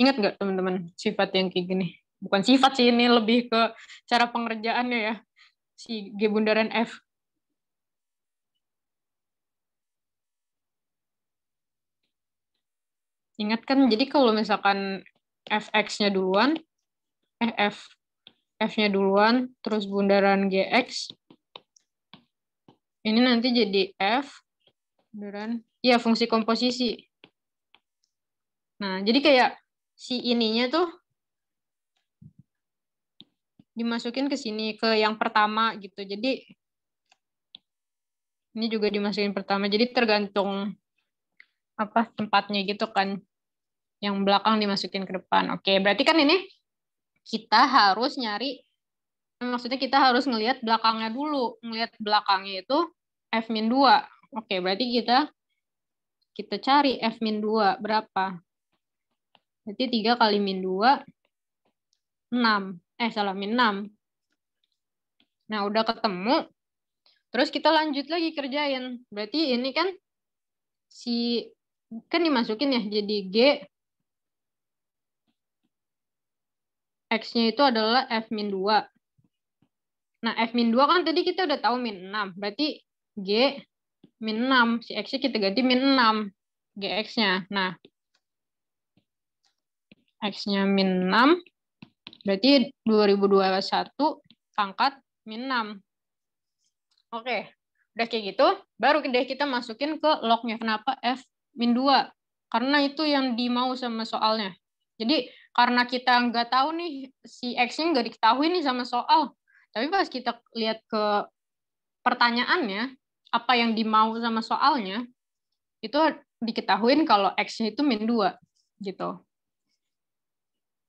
A: ingat nggak teman-teman sifat yang kayak gini bukan sifat sih ini lebih ke cara pengerjaannya ya si G bundaran F ingat kan jadi kalau misalkan fx-nya duluan, eh f f-nya duluan, terus bundaran gx. Ini nanti jadi f bundaran, ya fungsi komposisi. Nah, jadi kayak si ininya tuh dimasukin ke sini ke yang pertama gitu. Jadi ini juga dimasukin pertama. Jadi tergantung apa tempatnya gitu kan yang belakang dimasukin ke depan. Oke, berarti kan ini kita harus nyari eh, maksudnya kita harus ngelihat belakangnya dulu, ngelihat belakangnya itu f-2. Oke, berarti kita kita cari f-2 berapa? Berarti 3 kali min 2 6. Eh, salah min 6. Nah, udah ketemu. Terus kita lanjut lagi kerjain. Berarti ini kan si kan dimasukin ya jadi G X-nya itu adalah F-2. Nah, F-2 kan tadi kita udah tahu min 6. Berarti G min 6. Si X-nya kita ganti min 6. GX-nya. Nah, X-nya min 6. Berarti 2021 pangkat min 6. Oke, udah kayak gitu. Baru deh kita masukin ke lognya. Kenapa F 2? Karena itu yang dimau sama soalnya. Jadi karena kita nggak tahu nih si X-nya nggak diketahui nih sama soal. Tapi pas kita lihat ke pertanyaannya, apa yang dimau sama soalnya, itu diketahui kalau X-nya itu min 2 gitu.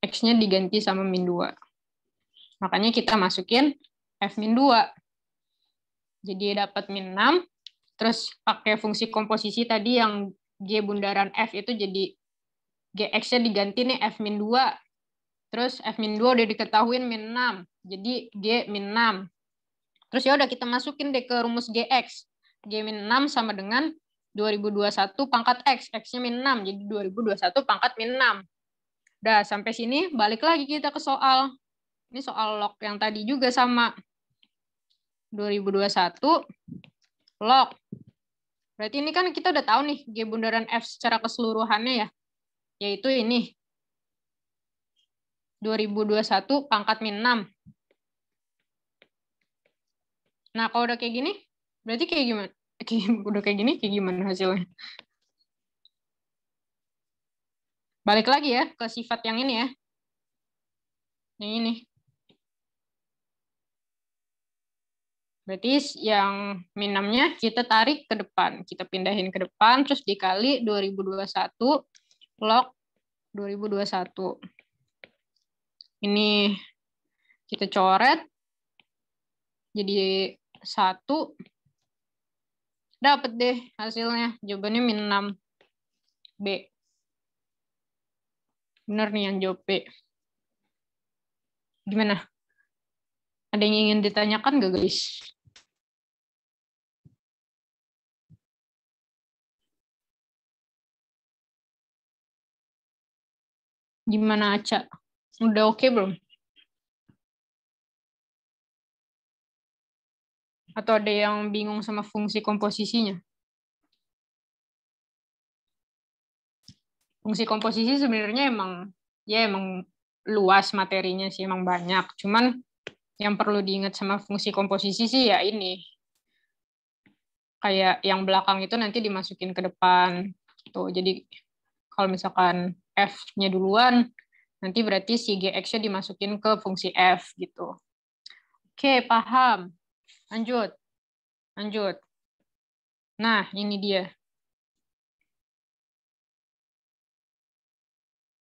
A: X-nya diganti sama min 2. Makanya kita masukin F min 2. Jadi dapat min 6, terus pakai fungsi komposisi tadi yang G bundaran F itu jadi gx nya diganti nih F min 2. Terus F min 2 udah diketahui min 6. Jadi G min 6. Terus ya udah kita masukin deh ke rumus GX. G min 6 sama dengan 2021 pangkat X. X-nya min 6. Jadi 2021 pangkat min 6. Udah sampai sini balik lagi kita ke soal. Ini soal log yang tadi juga sama. 2021 log. Berarti ini kan kita udah tahu nih G bundaran F secara keseluruhannya ya yaitu ini. 2021 pangkat min 6. Nah, kalau udah kayak gini, berarti kayak gimana? Kayak, udah kayak gini, kayak gimana hasilnya? Balik lagi ya ke sifat yang ini ya. Yang ini. Berarti yang minamnya kita tarik ke depan. Kita pindahin ke depan, terus dikali 2021 log 2021. Ini kita coret jadi satu dapat deh hasilnya jawabannya min 6 B benar nih yang jawab B gimana ada yang ingin ditanyakan gak guys Gimana Aca? Udah oke okay belum? Atau ada yang bingung sama fungsi komposisinya? Fungsi komposisi sebenarnya emang ya emang luas materinya sih emang banyak. Cuman yang perlu diingat sama fungsi komposisi sih ya ini. Kayak yang belakang itu nanti dimasukin ke depan. Tuh, jadi kalau misalkan f-nya duluan, nanti berarti si gx-nya dimasukin ke fungsi f gitu. Oke, paham. Lanjut. Lanjut. Nah, ini dia.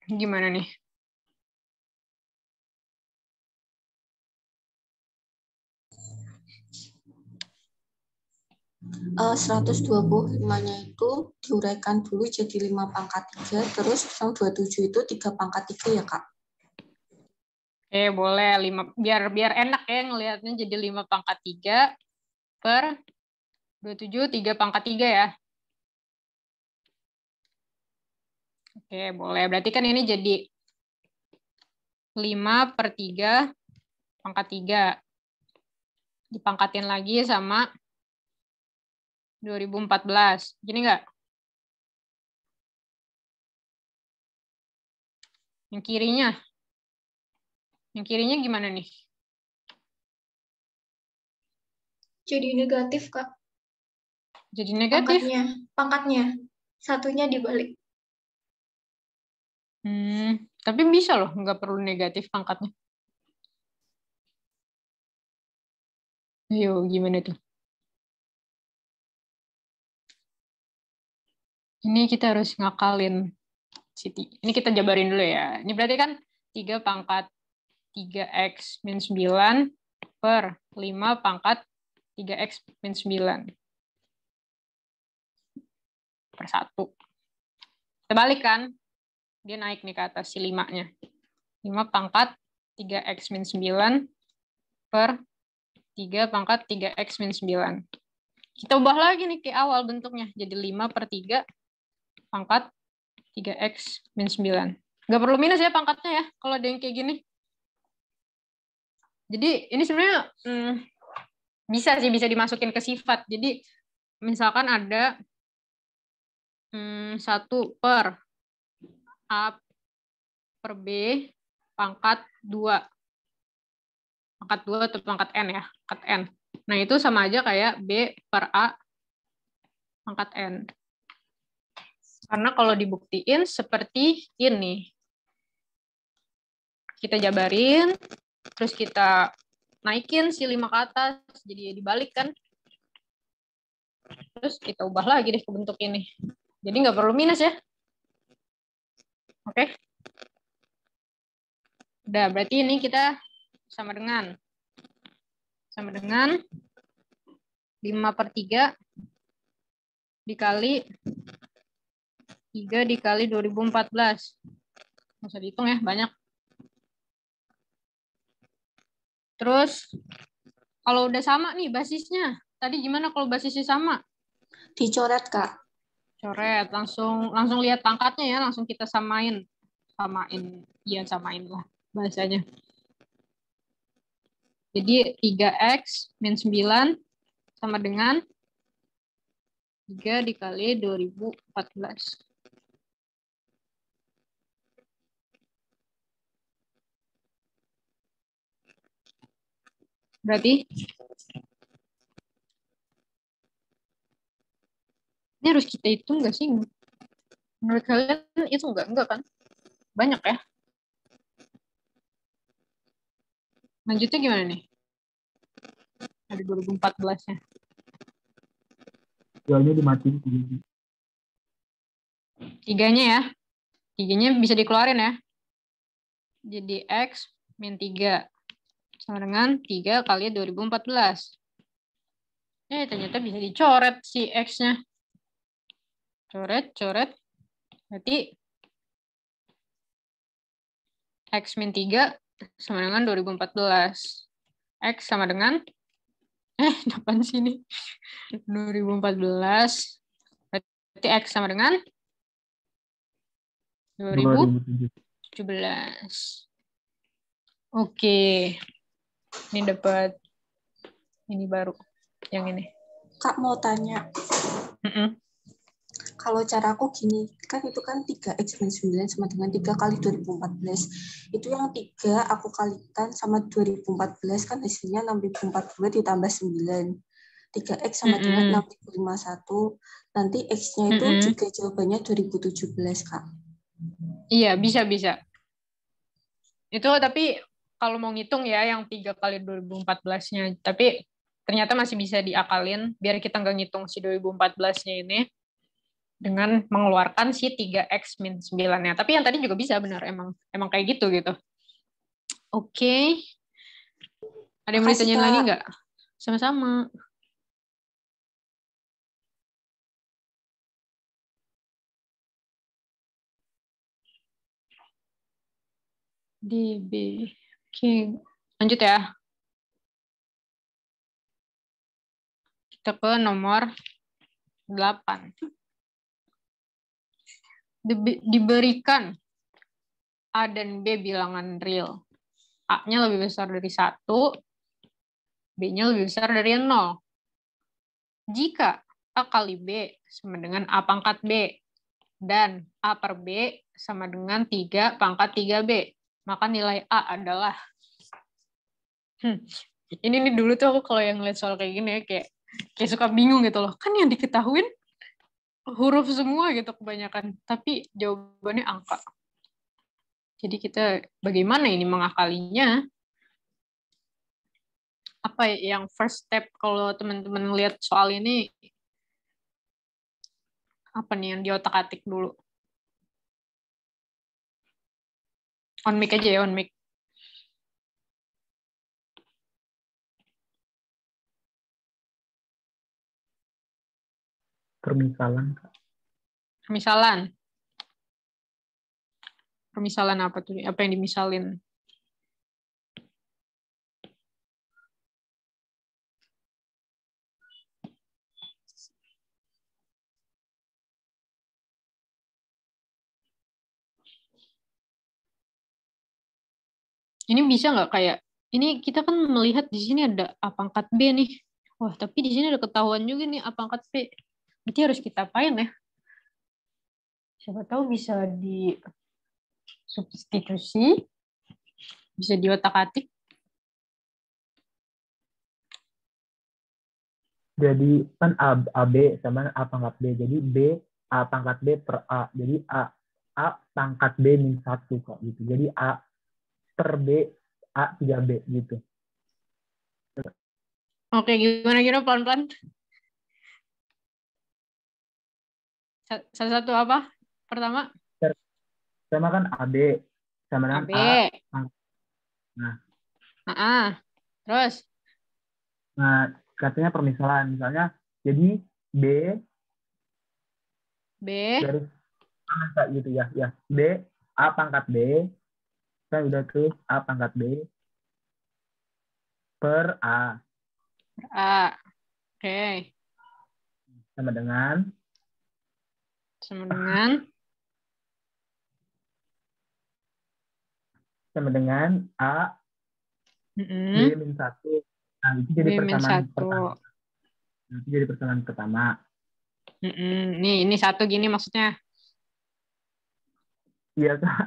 A: Gimana nih?
D: 125-nya eh, itu diuraikan dulu jadi 5 pangkat 3, terus yang 27 itu 3 pangkat 3 ya, Kak?
A: Oke eh, boleh. 5, biar biar enak ya ngelihatnya jadi 5 pangkat 3 per 27, 3 pangkat 3 ya. Oke, boleh. Berarti kan ini jadi 5 per 3 pangkat 3. Dipangkatin lagi sama 2014. Gini enggak. Yang kirinya. Yang kirinya gimana nih?
C: Jadi negatif, Kak. Jadi negatif? Pangkatnya. Pangkatnya. Satunya dibalik.
A: Hmm, tapi bisa loh, nggak perlu negatif pangkatnya. Ayo, gimana tuh? Ini kita harus ngakalin Siti. Ini kita jabarin dulu ya. Ini berarti kan 3 pangkat 3X min 9 per 5 pangkat 3X min 9 per 1. Kita balik kan? Dia naik nih ke atas si 5-nya. 5 pangkat 3X min 9 per 3 pangkat 3X min 9. Kita ubah lagi nih ke awal bentuknya. Jadi 5 per 3 pangkat 3x min 9. Nggak perlu minus ya pangkatnya ya, kalau ada yang kayak gini. Jadi ini sebenarnya hmm, bisa sih, bisa dimasukin ke sifat. Jadi misalkan ada hmm, 1 per A per B pangkat 2. Pangkat 2 atau pangkat N ya, pangkat N. Nah itu sama aja kayak B per A pangkat N. Karena kalau dibuktiin seperti ini. Kita jabarin, terus kita naikin si 5 ke atas, jadi dibalik kan. Terus kita ubah lagi deh ke bentuk ini. Jadi nggak perlu minus ya. Oke. Udah, berarti ini kita sama dengan. Sama dengan 5 per 3 dikali 3 dikali 2014. Masa masa dihitung ya, banyak. Terus, kalau udah sama nih basisnya. Tadi gimana kalau basisnya sama?
D: Dicoret, Kak.
A: Coret, langsung langsung lihat pangkatnya ya, langsung kita samain. Samain, iya samain lah bahasanya. Jadi 3X min 9 sama dengan 3 dikali 2014.
B: berarti
C: ini harus kita hitung nggak sih menurut kalian itu nggak nggak kan banyak ya
A: lanjutnya gimana nih ada 2014 ya
E: tiganya dimatiin tiga
A: tiganya ya tiganya bisa dikeluarin ya jadi x min 3 sama dengan 3 kali 2014. Eh, ternyata bisa dicoret si X-nya. Coret, coret. Berarti X min 3 sama dengan 2014. X sama dengan, eh, depan sini. 2014. Berarti X sama dengan 2017. Oke. Okay ini dapat ini baru yang
D: ini kak mau tanya mm -mm. kalau caraku gini kan itu kan 3x 9 sama dengan 3 kali 2014 itu yang 3 aku kalikan sama 2014 kan hasilnya 6042 ditambah 9 3x sama mm -hmm. dengan nanti x-nya itu mm -hmm. juga jawabannya 2017 kak
A: iya bisa bisa itu tapi kalau mau ngitung ya yang tiga kali 2014-nya. Tapi ternyata masih bisa diakalin biar kita nggak ngitung si 2014-nya ini dengan mengeluarkan si 3x min 9-nya. Tapi yang tadi juga bisa benar emang emang kayak gitu gitu. Oke. Okay. Ada yang mau ditanyain lagi nggak? Sama-sama.
B: DB. Oke, lanjut ya.
A: Kita ke nomor 8.
C: Diberikan
A: A dan B bilangan real. A-nya lebih besar dari 1, B-nya lebih besar dari 0. Jika A kali B sama dengan A pangkat B, dan A per B sama dengan 3 pangkat 3B. Maka nilai A adalah hmm. ini nih dulu tuh aku kalau yang lihat soal kayak gini ya kayak kayak suka bingung gitu loh kan yang diketahui huruf semua gitu kebanyakan tapi jawabannya angka jadi kita bagaimana ini mengakalinya apa yang first step kalau teman-teman lihat soal ini apa nih yang di otak atik dulu on mic aja ya on mic
E: permisalan kak
A: permisalan permisalan apa tuh apa yang dimisalin ini bisa nggak kayak ini kita kan melihat di sini ada A ah, pangkat B nih. Wah, tapi di sini ada ketahuan juga nih A ah, pangkat B. Berarti harus kita apain ya?
C: Siapa tahu bisa di substitusi, bisa di
A: otak atik
E: Jadi kan A, a b sama A pangkat B. Jadi B, A pangkat B per A. Jadi A, A pangkat B min satu kok gitu. Jadi A per B, A tiga b gitu.
A: Oke, gimana gimana pelan-pelan? Salah satu apa? Pertama?
E: Pertama kan AB sama dengan AB. A. Nah.
A: A -a. Terus? Nah,
E: katanya permisalan. Misalnya, jadi B. B. Garis masa gitu ya. ya B, A pangkat B. Saya kan udah ke A pangkat B. Per A. Per A. Oke. Okay. Sama dengan sama dengan sama dengan A mm -hmm. B min satu Nah, itu jadi pertanyaan persamaan pertama. Nah, itu jadi persamaan pertama.
A: Mm -hmm. Nih, ini satu gini maksudnya. Iya, Kak.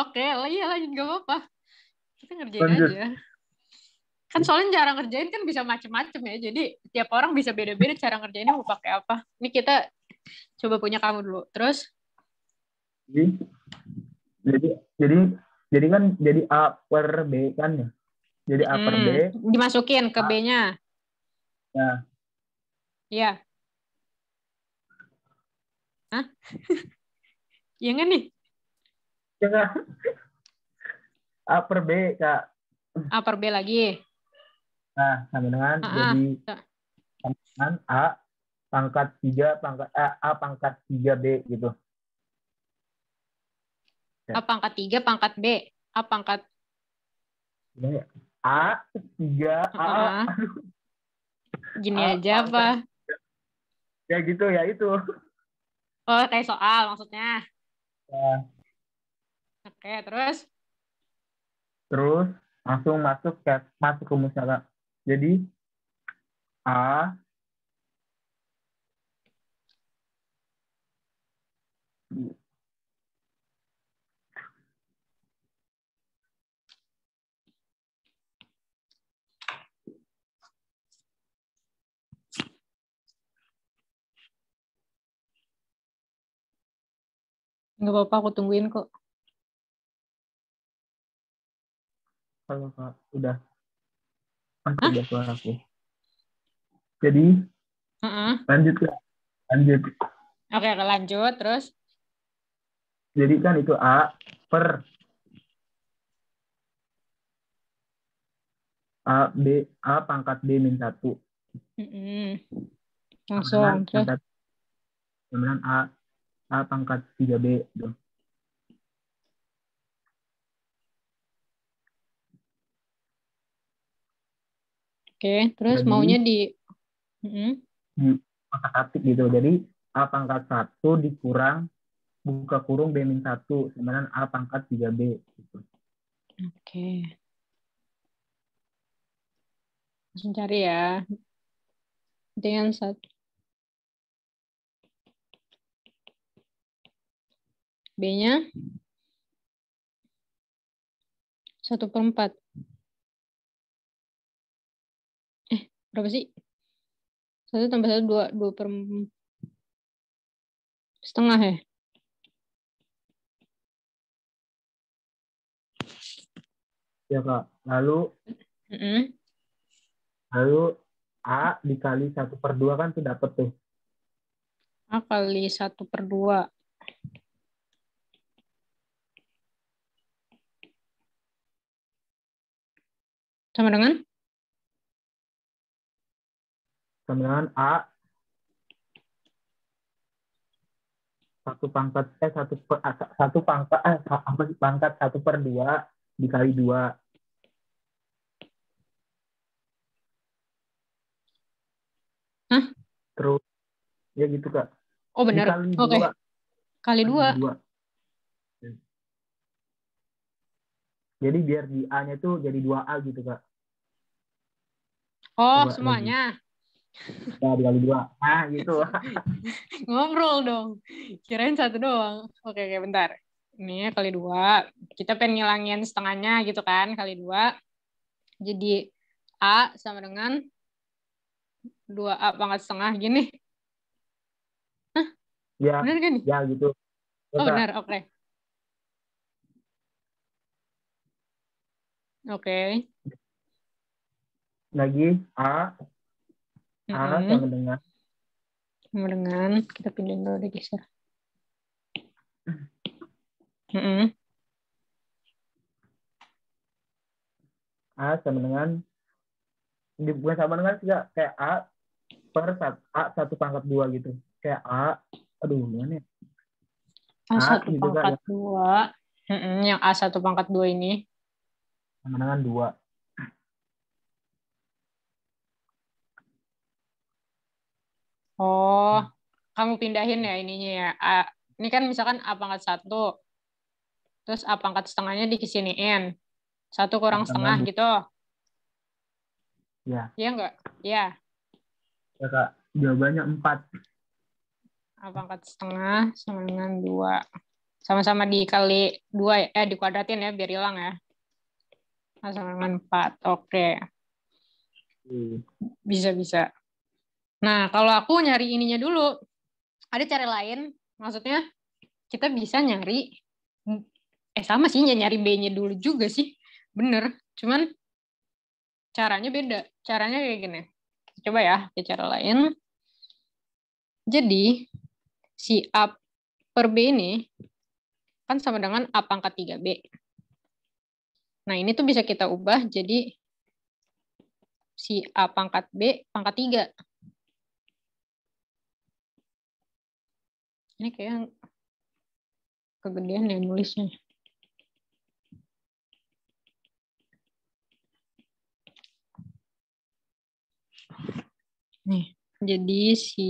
A: Oke, iya lanjut gak apa-apa. Kita ngerjain lanjut. aja. Kan soalnya jarang ngerjain kan bisa macem-macem ya. Jadi tiap orang bisa beda-beda cara ngerjainnya mau pakai apa. Ini kita Coba punya kamu dulu. Terus?
E: Jadi, jadi, jadi, jadi kan jadi A per B kan ya? Jadi A per B. Hmm,
A: dimasukin ke B-nya. Ya. Iya. Iya ya Hah?
E: yang ini nih? A per B, Kak.
A: A per B lagi.
E: Nah, sama dengan jadi dengan A pangkat 3 pangkat A, A pangkat 3B gitu. Ya. A
A: pangkat 3 pangkat B, A pangkat
E: ya. A 3 A. A.
A: gini A, aja apa?
E: Ya gitu ya itu.
A: Oh, kayak soal maksudnya. Ya. Oke, terus
E: terus langsung masuk ke masuk ke musyarakat. Jadi A
A: Nggak apa-apa, aku tungguin kok.
E: Halo, Kak. Udah. Masih udah suara aku. Jadi,
A: uh -uh.
E: lanjut, Kak. Lanjut. Oke,
A: okay, lanjut. Terus?
E: Jadi kan itu A per A, B, A pangkat B min 1. Mm -hmm. Langsung. Kemudian A A pangkat 3B gitu. Oke, terus jadi, maunya
A: di mm.
E: di atik gitu. Jadi A pangkat 1 dikurang buka kurung B min 1 sebenarnya A pangkat 3B gitu.
A: Oke. Langsung cari ya. Dengan satu B-nya 1 per 4. Eh, berapa sih? 1 tambah 1, 2, 2 per
B: setengah ya?
E: Ya, Kak. Lalu, mm -hmm. lalu A dikali 1 per 2 kan sudah dapat tuh.
A: A kali 1 per 2.
E: Sama dengan? Sama dengan A. Satu pangkat, eh, satu, per, ah, satu pangkat, eh, apa sih pangkat? Satu per dua dikali dua. Hah? Terus, ya gitu, Kak. Oh, benar. Oke. Okay. Dua. Kali, kali dua. Jadi biar di A-nya itu jadi dua a gitu, Kak.
A: Oh, Coba semuanya. Ya,
E: Nah, dikali dua. Nah, gitu.
A: Ngobrol dong. Kirain satu doang. Oke, oke, bentar. Ini kali dua. Kita pengen ngilangin setengahnya gitu kan, kali dua. Jadi A sama dengan dua a pangkat setengah gini.
E: Hah? Ya, bener kan? Ya, gitu. oh, benar.
A: Oke. Okay. Oke. Okay.
E: Lagi A. A mm-hmm. sama dengan.
A: Sama dengan. Kita pindahin dulu deh geser.
E: Ya. Mm-hmm. A sama dengan. Ini Bukan sama dengan sih kayak A per sat, A satu pangkat dua gitu. Kayak A. Aduh, gimana ya?
A: A, satu gitu, ya. pangkat dua. Yang A satu pangkat dua ini
E: kemenangan dua
A: oh hmm. kamu pindahin ya ininya ya ini kan misalkan A pangkat satu terus A pangkat setengahnya n satu kurang setengah, gitu ya iya enggak ya
E: ya kak jawabannya empat
A: A pangkat setengah sama dengan dua sama-sama dikali dua ya, eh dikuadratin ya biar hilang ya pasangan manfaat Oke. Okay. Hmm. Bisa bisa. Nah, kalau aku nyari ininya dulu. Ada cara lain? Maksudnya kita bisa nyari eh sama sih ya nyari B-nya dulu juga sih. Bener. Cuman caranya beda. Caranya kayak gini. Coba ya ke cara lain. Jadi si A per B ini kan sama dengan A pangkat 3B. Nah, ini tuh bisa kita ubah jadi si A pangkat B pangkat 3. Ini kayak kegedean ya nulisnya. Nih, jadi si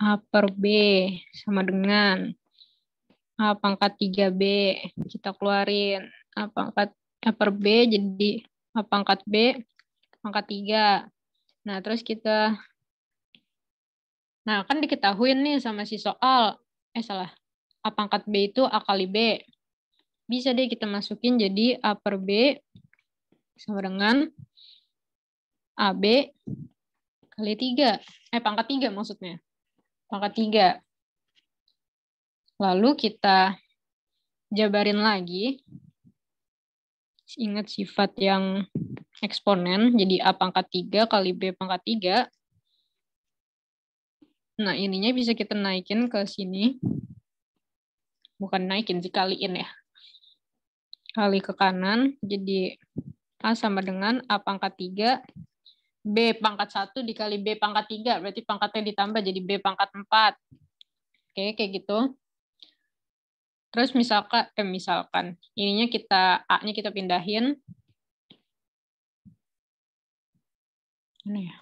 A: A per B sama dengan A pangkat 3B kita keluarin A pangkat a per B jadi A pangkat B pangkat 3. Nah, terus kita Nah, kan diketahui nih sama si soal. Eh, salah. A pangkat B itu A kali B. Bisa deh kita masukin jadi A per B sama dengan AB kali 3. Eh, pangkat 3 maksudnya. Pangkat 3. Lalu kita jabarin lagi ingat sifat yang eksponen, jadi A pangkat 3 kali B pangkat 3. Nah, ininya bisa kita naikin ke sini. Bukan naikin, dikaliin ya. Kali ke kanan, jadi A sama dengan A pangkat 3, B pangkat 1 dikali B pangkat 3, berarti pangkatnya ditambah jadi B pangkat 4. Oke, kayak gitu. Terus misalkan, eh, misalkan ininya kita A-nya kita pindahin. Ini ya?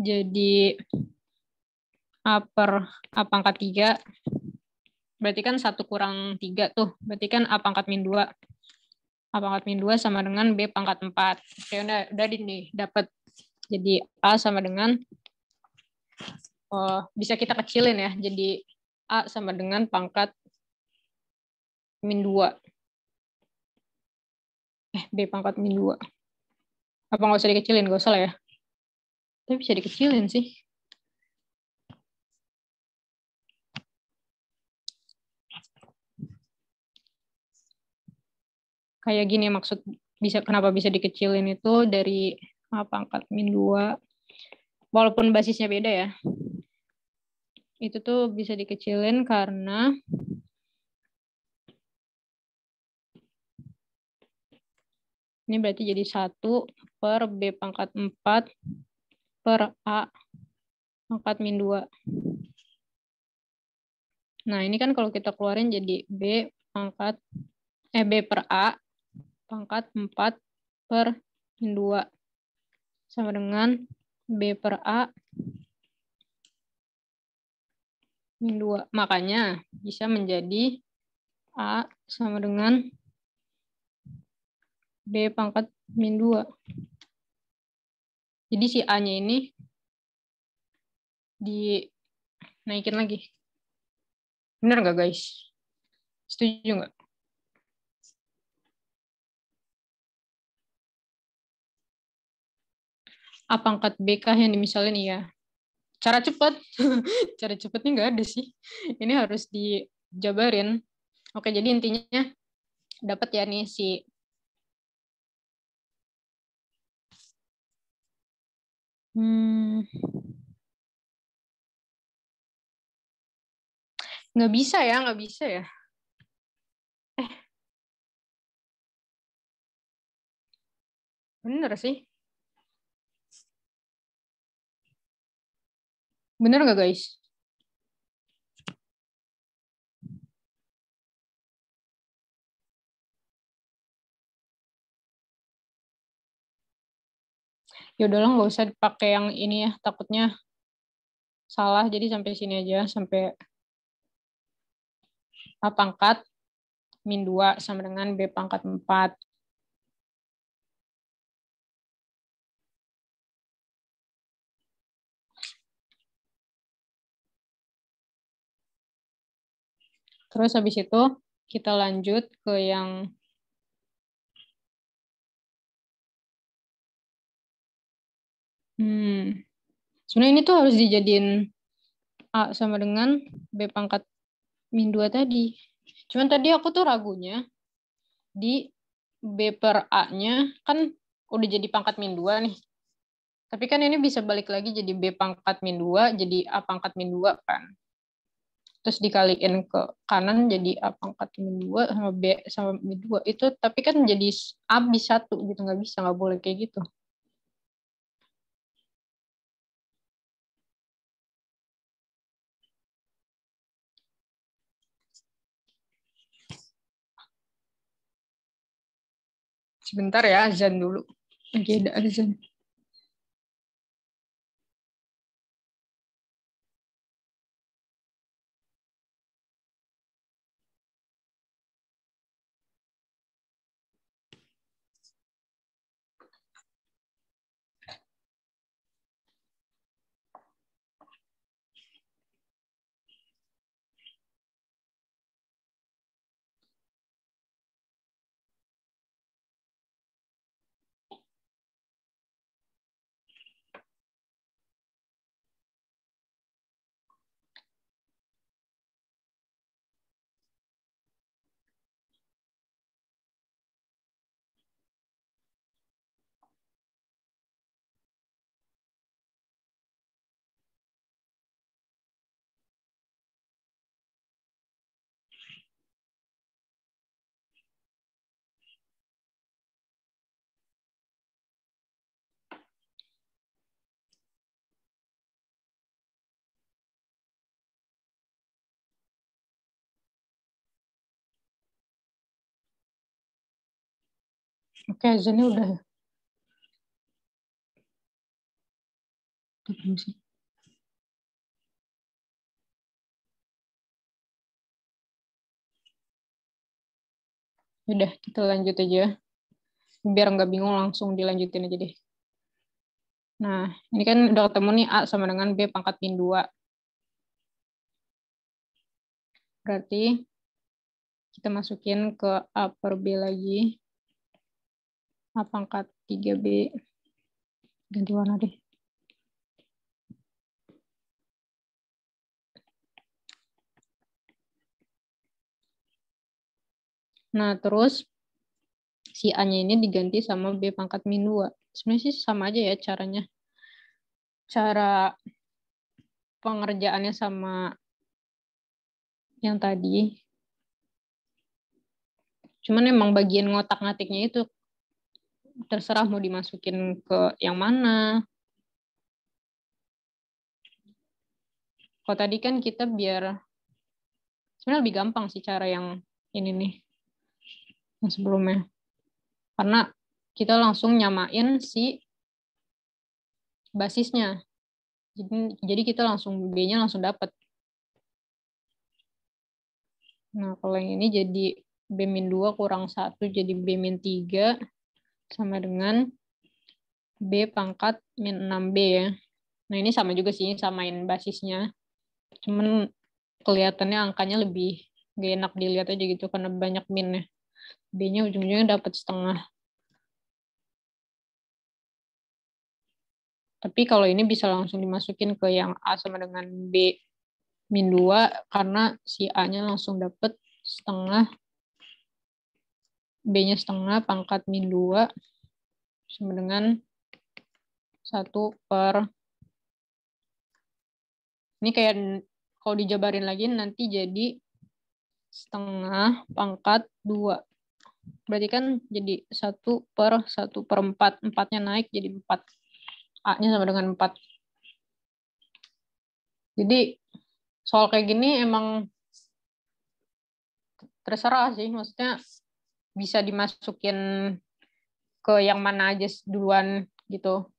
A: Jadi A per A pangkat 3, berarti kan satu kurang tiga tuh. Berarti kan A pangkat min dua. A pangkat min dua sama dengan B pangkat empat. Oke, udah, udah nih, dapat. Jadi A sama dengan uh, bisa kita kecilin ya jadi A sama dengan pangkat min 2. Eh, B pangkat min 2. Apa nggak usah dikecilin? Nggak usah lah ya. Tapi bisa dikecilin sih. Kayak gini maksud bisa kenapa bisa dikecilin itu dari pangkat min 2. Walaupun basisnya beda ya itu tuh bisa dikecilin karena ini berarti jadi 1 per B pangkat 4 per A pangkat min 2. Nah, ini kan kalau kita keluarin jadi B pangkat eh B per A pangkat 4 per min 2 sama dengan B per A min dua. Makanya bisa menjadi A sama dengan B pangkat min dua Jadi si A-nya ini dinaikin lagi. Benar nggak guys? Setuju nggak? A pangkat BK yang dimisalin iya cara cepat cara cepatnya nggak ada sih ini harus dijabarin oke jadi intinya dapat ya nih si
B: hmm,
A: nggak bisa
C: ya nggak bisa ya eh
A: bener sih Bener nggak guys? ya udahlah nggak usah dipakai yang ini ya takutnya salah jadi sampai sini aja sampai A pangkat min 2 sama dengan B pangkat 4. Terus habis itu kita lanjut ke yang Hmm. Sebenarnya ini tuh harus dijadiin A sama dengan B pangkat min 2 tadi. Cuman tadi aku tuh ragunya di B per A-nya kan udah jadi pangkat min 2 nih. Tapi kan ini bisa balik lagi jadi B pangkat min 2, jadi A pangkat min 2 kan terus dikaliin ke kanan jadi A pangkat min 2 sama B sama min 2 itu tapi kan jadi A bis 1 gitu nggak bisa nggak boleh kayak gitu
B: sebentar ya azan dulu. Oke, ada azan. Oke, jadi udah ya.
A: Udah, kita lanjut aja. Biar nggak bingung langsung dilanjutin aja deh. Nah, ini kan udah ketemu nih A sama dengan B pangkat min 2. Berarti kita masukin ke A per B lagi. A pangkat 3B. Ganti warna deh. Nah, terus si A-nya ini diganti sama B pangkat min 2. Sebenarnya sih sama aja ya caranya. Cara pengerjaannya sama yang tadi. Cuman emang bagian ngotak-ngatiknya itu terserah mau dimasukin ke yang mana. Kalau tadi kan kita biar sebenarnya lebih gampang sih cara yang ini nih yang sebelumnya. Karena kita langsung nyamain si basisnya. Jadi, kita langsung B-nya langsung dapat. Nah, kalau yang ini jadi B-2 kurang 1 jadi B-3 sama dengan B pangkat min 6B ya. Nah ini sama juga sih, samain basisnya. Cuman kelihatannya angkanya lebih gak enak dilihat aja gitu karena banyak minnya. B-nya ujung-ujungnya dapat setengah. Tapi kalau ini bisa langsung dimasukin ke yang A sama dengan B min 2 karena si A-nya langsung dapat setengah B-nya setengah pangkat min 2 sama dengan 1 per ini kayak kalau dijabarin lagi nanti jadi setengah pangkat 2. Berarti kan jadi 1 per 1 per 4. 4-nya naik jadi 4. A-nya sama dengan 4. Jadi soal kayak gini emang terserah sih. Maksudnya bisa dimasukin ke yang mana aja duluan gitu.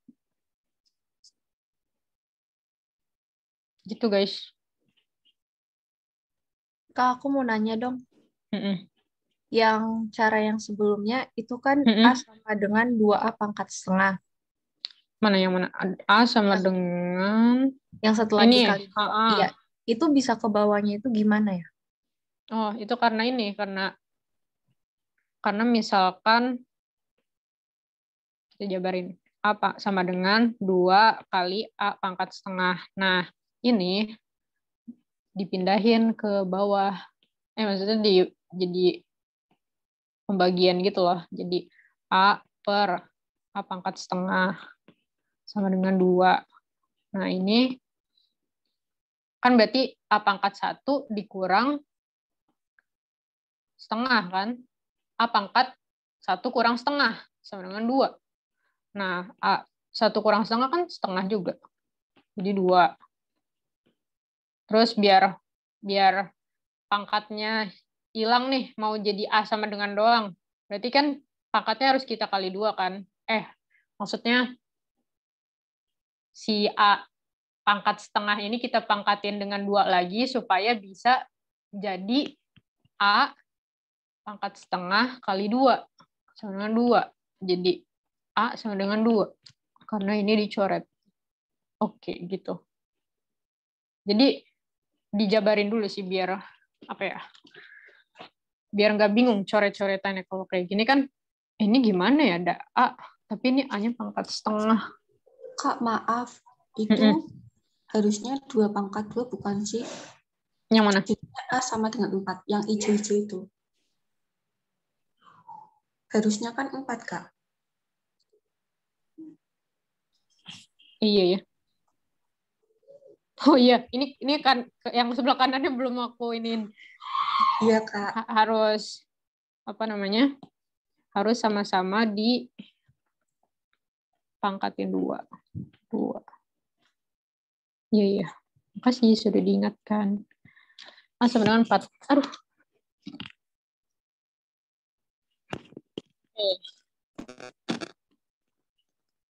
C: Gitu guys. Kak, aku mau nanya dong. Mm -mm. Yang cara yang sebelumnya itu kan mm -mm. A sama dengan 2A pangkat setengah.
A: Mana yang mana? A sama A. dengan... Yang setelah ini, dikali.
C: Iya. Itu
A: bisa ke bawahnya itu gimana ya? Oh, itu karena ini. Karena karena misalkan kita jabarin apa sama dengan dua kali A pangkat setengah. Nah, ini dipindahin ke bawah. Eh, maksudnya di, jadi pembagian gitu loh. Jadi A per A pangkat setengah sama dengan dua. Nah, ini kan berarti A pangkat satu dikurang setengah kan? A pangkat 1 kurang setengah sama dengan 2. Nah, A 1 kurang setengah kan setengah juga. Jadi 2. Terus biar biar pangkatnya hilang nih, mau jadi A sama dengan doang. Berarti kan pangkatnya harus kita kali 2 kan? Eh, maksudnya si A pangkat setengah ini kita pangkatin dengan dua lagi supaya bisa jadi A pangkat setengah kali dua sama dengan 2. Jadi A sama dengan 2. Karena ini dicoret. Oke, gitu. Jadi dijabarin dulu sih biar apa ya? Biar nggak bingung coret-coretannya kalau kayak gini kan ini gimana ya ada A tapi ini A-nya pangkat setengah. Kak, maaf. Itu mm -hmm. harusnya dua pangkat dua bukan sih?
D: Yang mana? A sama dengan 4, yang hijau-hijau itu.
A: Harusnya kan empat, Kak. Iya ya. Oh iya, ini ini kan yang sebelah kanannya belum aku iniin. Iya, Kak. Ha harus apa namanya? Harus sama-sama di pangkatin dua. Dua. Iya, iya. Makasih sudah diingatkan. Ah, sebenarnya empat. Aduh,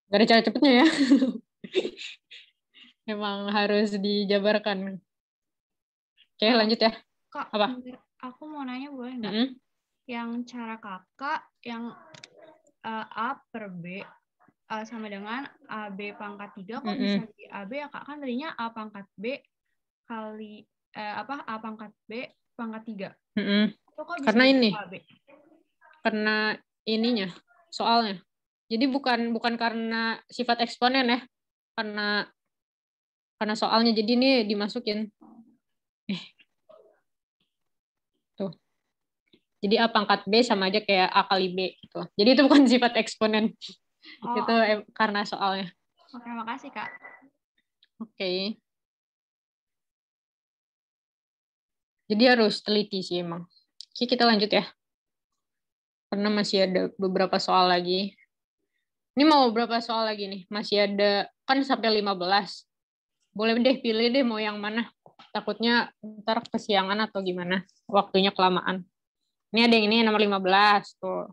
A: Gak ada cara cepetnya ya. Emang harus dijabarkan. Oke, lanjut ya.
C: Kak, apa? Aku mau nanya boleh nggak? Mm -hmm. Yang cara kakak yang uh, A per B uh, sama dengan a b pangkat 3 kok mm -hmm. bisa di AB ya Kak? Kan tadinya A pangkat B kali eh, apa A pangkat B pangkat tiga? Mm -hmm. Karena ini.
A: Karena ininya soalnya jadi bukan bukan karena sifat eksponen ya karena karena soalnya jadi ini dimasukin eh. tuh jadi a pangkat b sama aja kayak a kali b gitu jadi itu bukan sifat eksponen oh. itu karena soalnya
C: oke oh, makasih kak
A: oke jadi harus teliti sih emang Oke, kita lanjut ya karena masih ada beberapa soal lagi. Ini mau beberapa soal lagi nih? Masih ada kan sampai 15. Boleh deh pilih deh mau yang mana. Takutnya ntar kesiangan atau gimana. Waktunya kelamaan. Ini ada yang ini nomor 15 tuh.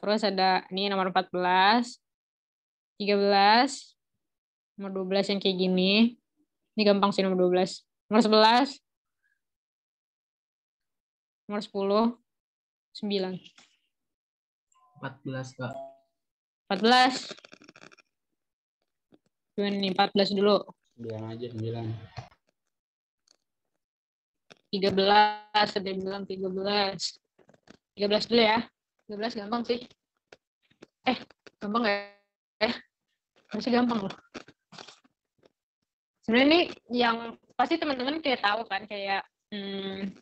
A: Terus ada ini nomor 14, 13, nomor 12 yang kayak gini. Ini gampang sih nomor 12. Nomor 11, nomor 10, 9.
E: 14, Kak.
A: 14. Ini 14 dulu.
E: Bilang aja, 9.
A: 13, ada bilang 13. 13 dulu ya. 13 gampang sih. Eh, gampang ya? Eh, masih gampang loh. Sebenarnya ini yang pasti teman-teman kayak tahu kan kayak hmm,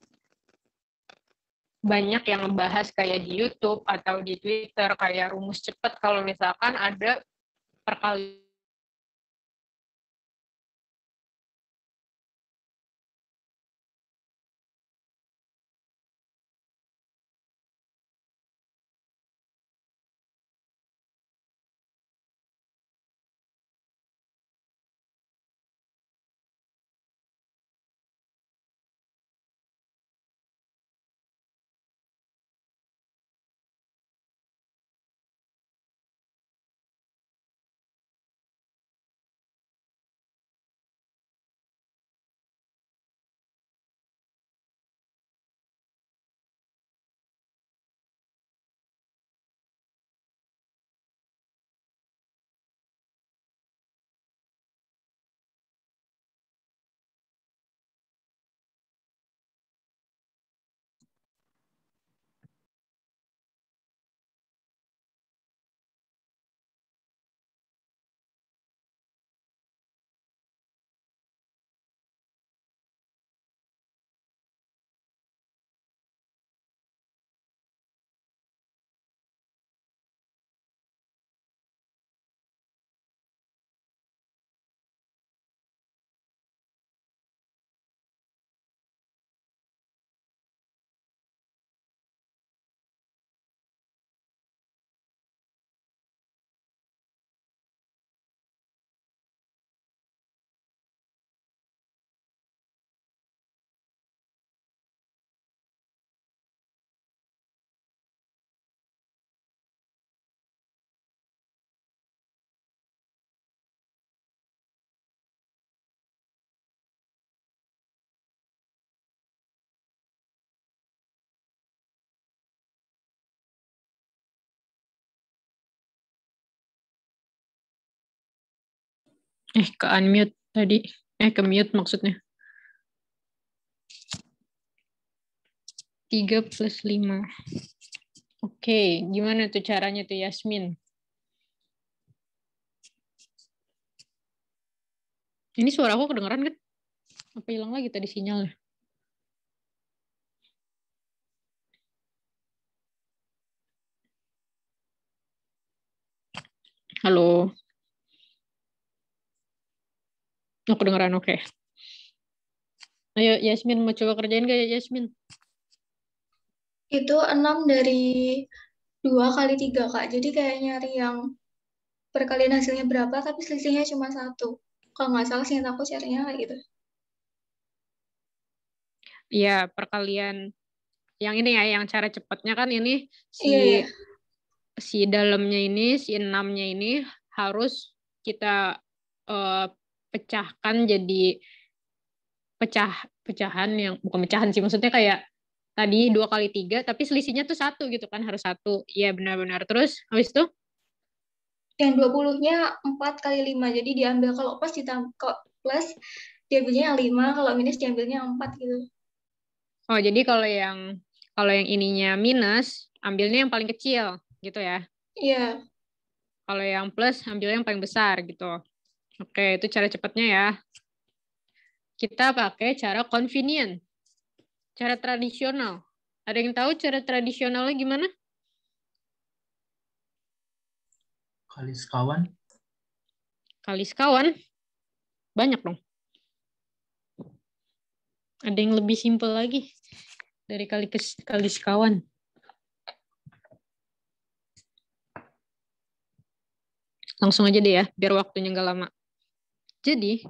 A: banyak yang membahas kayak di YouTube atau di Twitter kayak rumus cepat kalau misalkan ada perkalian Eh, ke unmute tadi. Eh, ke mute maksudnya. 3 plus 5. Oke, okay. gimana tuh caranya tuh Yasmin? Ini suara aku kedengeran kan? Apa hilang lagi tadi sinyalnya? Halo. Oh, kedengeran oke. Okay. Ayo Yasmin mau coba kerjain gak ya Yasmin?
C: Itu 6 dari 2 kali 3 Kak. Jadi kayak nyari yang perkalian hasilnya berapa tapi selisihnya cuma satu. Kalau nggak salah sih aku carinya kayak gitu.
A: Iya, perkalian yang ini ya yang cara cepatnya kan ini si iya, iya. si dalamnya ini si enamnya ini harus kita uh, pecahkan jadi pecah pecahan yang bukan pecahan sih maksudnya kayak tadi iya. dua kali tiga tapi selisihnya tuh satu gitu kan harus satu ya benar-benar terus habis itu
C: yang dua puluhnya empat kali lima jadi diambil kalau plus ditambah plus diambilnya yang 5 kalau minus diambilnya empat gitu
A: oh jadi kalau yang kalau yang ininya minus ambilnya yang paling kecil gitu ya iya yeah. kalau yang plus ambilnya yang paling besar gitu Oke, itu cara cepatnya ya. Kita pakai cara convenient. Cara tradisional. Ada yang tahu cara tradisionalnya gimana?
E: Kali sekawan.
A: Kali sekawan? Banyak dong. Ada yang lebih simple lagi dari kali ke kali sekawan. Langsung aja deh ya, biar waktunya nggak lama. Jadi,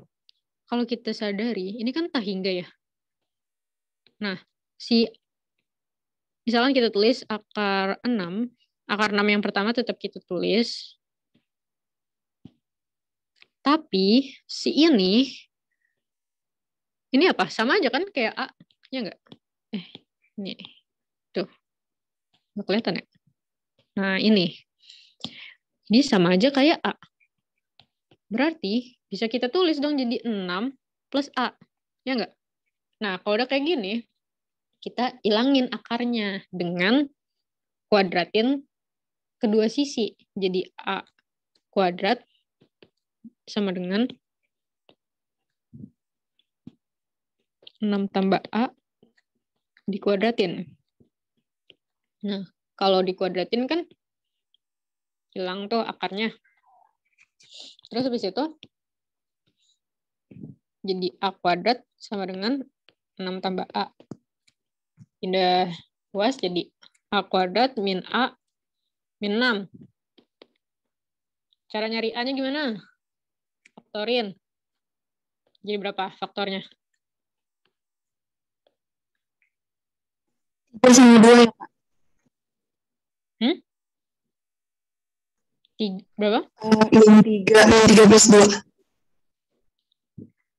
A: kalau kita sadari, ini kan tahingga ya. Nah, si misalnya kita tulis akar 6, akar 6 yang pertama tetap kita tulis. Tapi si ini ini apa? Sama aja kan kayak A, ya enggak? Eh, ini. Tuh. Enggak kelihatan ya? Nah, ini. Ini sama aja kayak A. Berarti bisa kita tulis dong jadi 6 plus A. Ya enggak Nah, kalau udah kayak gini, kita ilangin akarnya dengan kuadratin kedua sisi. Jadi A kuadrat sama dengan 6 tambah A dikuadratin. Nah, kalau dikuadratin kan hilang tuh akarnya. Terus habis itu jadi A kuadrat sama dengan 6 tambah A. Pindah luas jadi A kuadrat min A min 6. Cara nyari A-nya gimana? Faktorin. Jadi berapa faktornya?
B: 3 sama dua ya, Hmm?
A: Tiga, berapa? Eh,
B: tiga, tiga plus dua.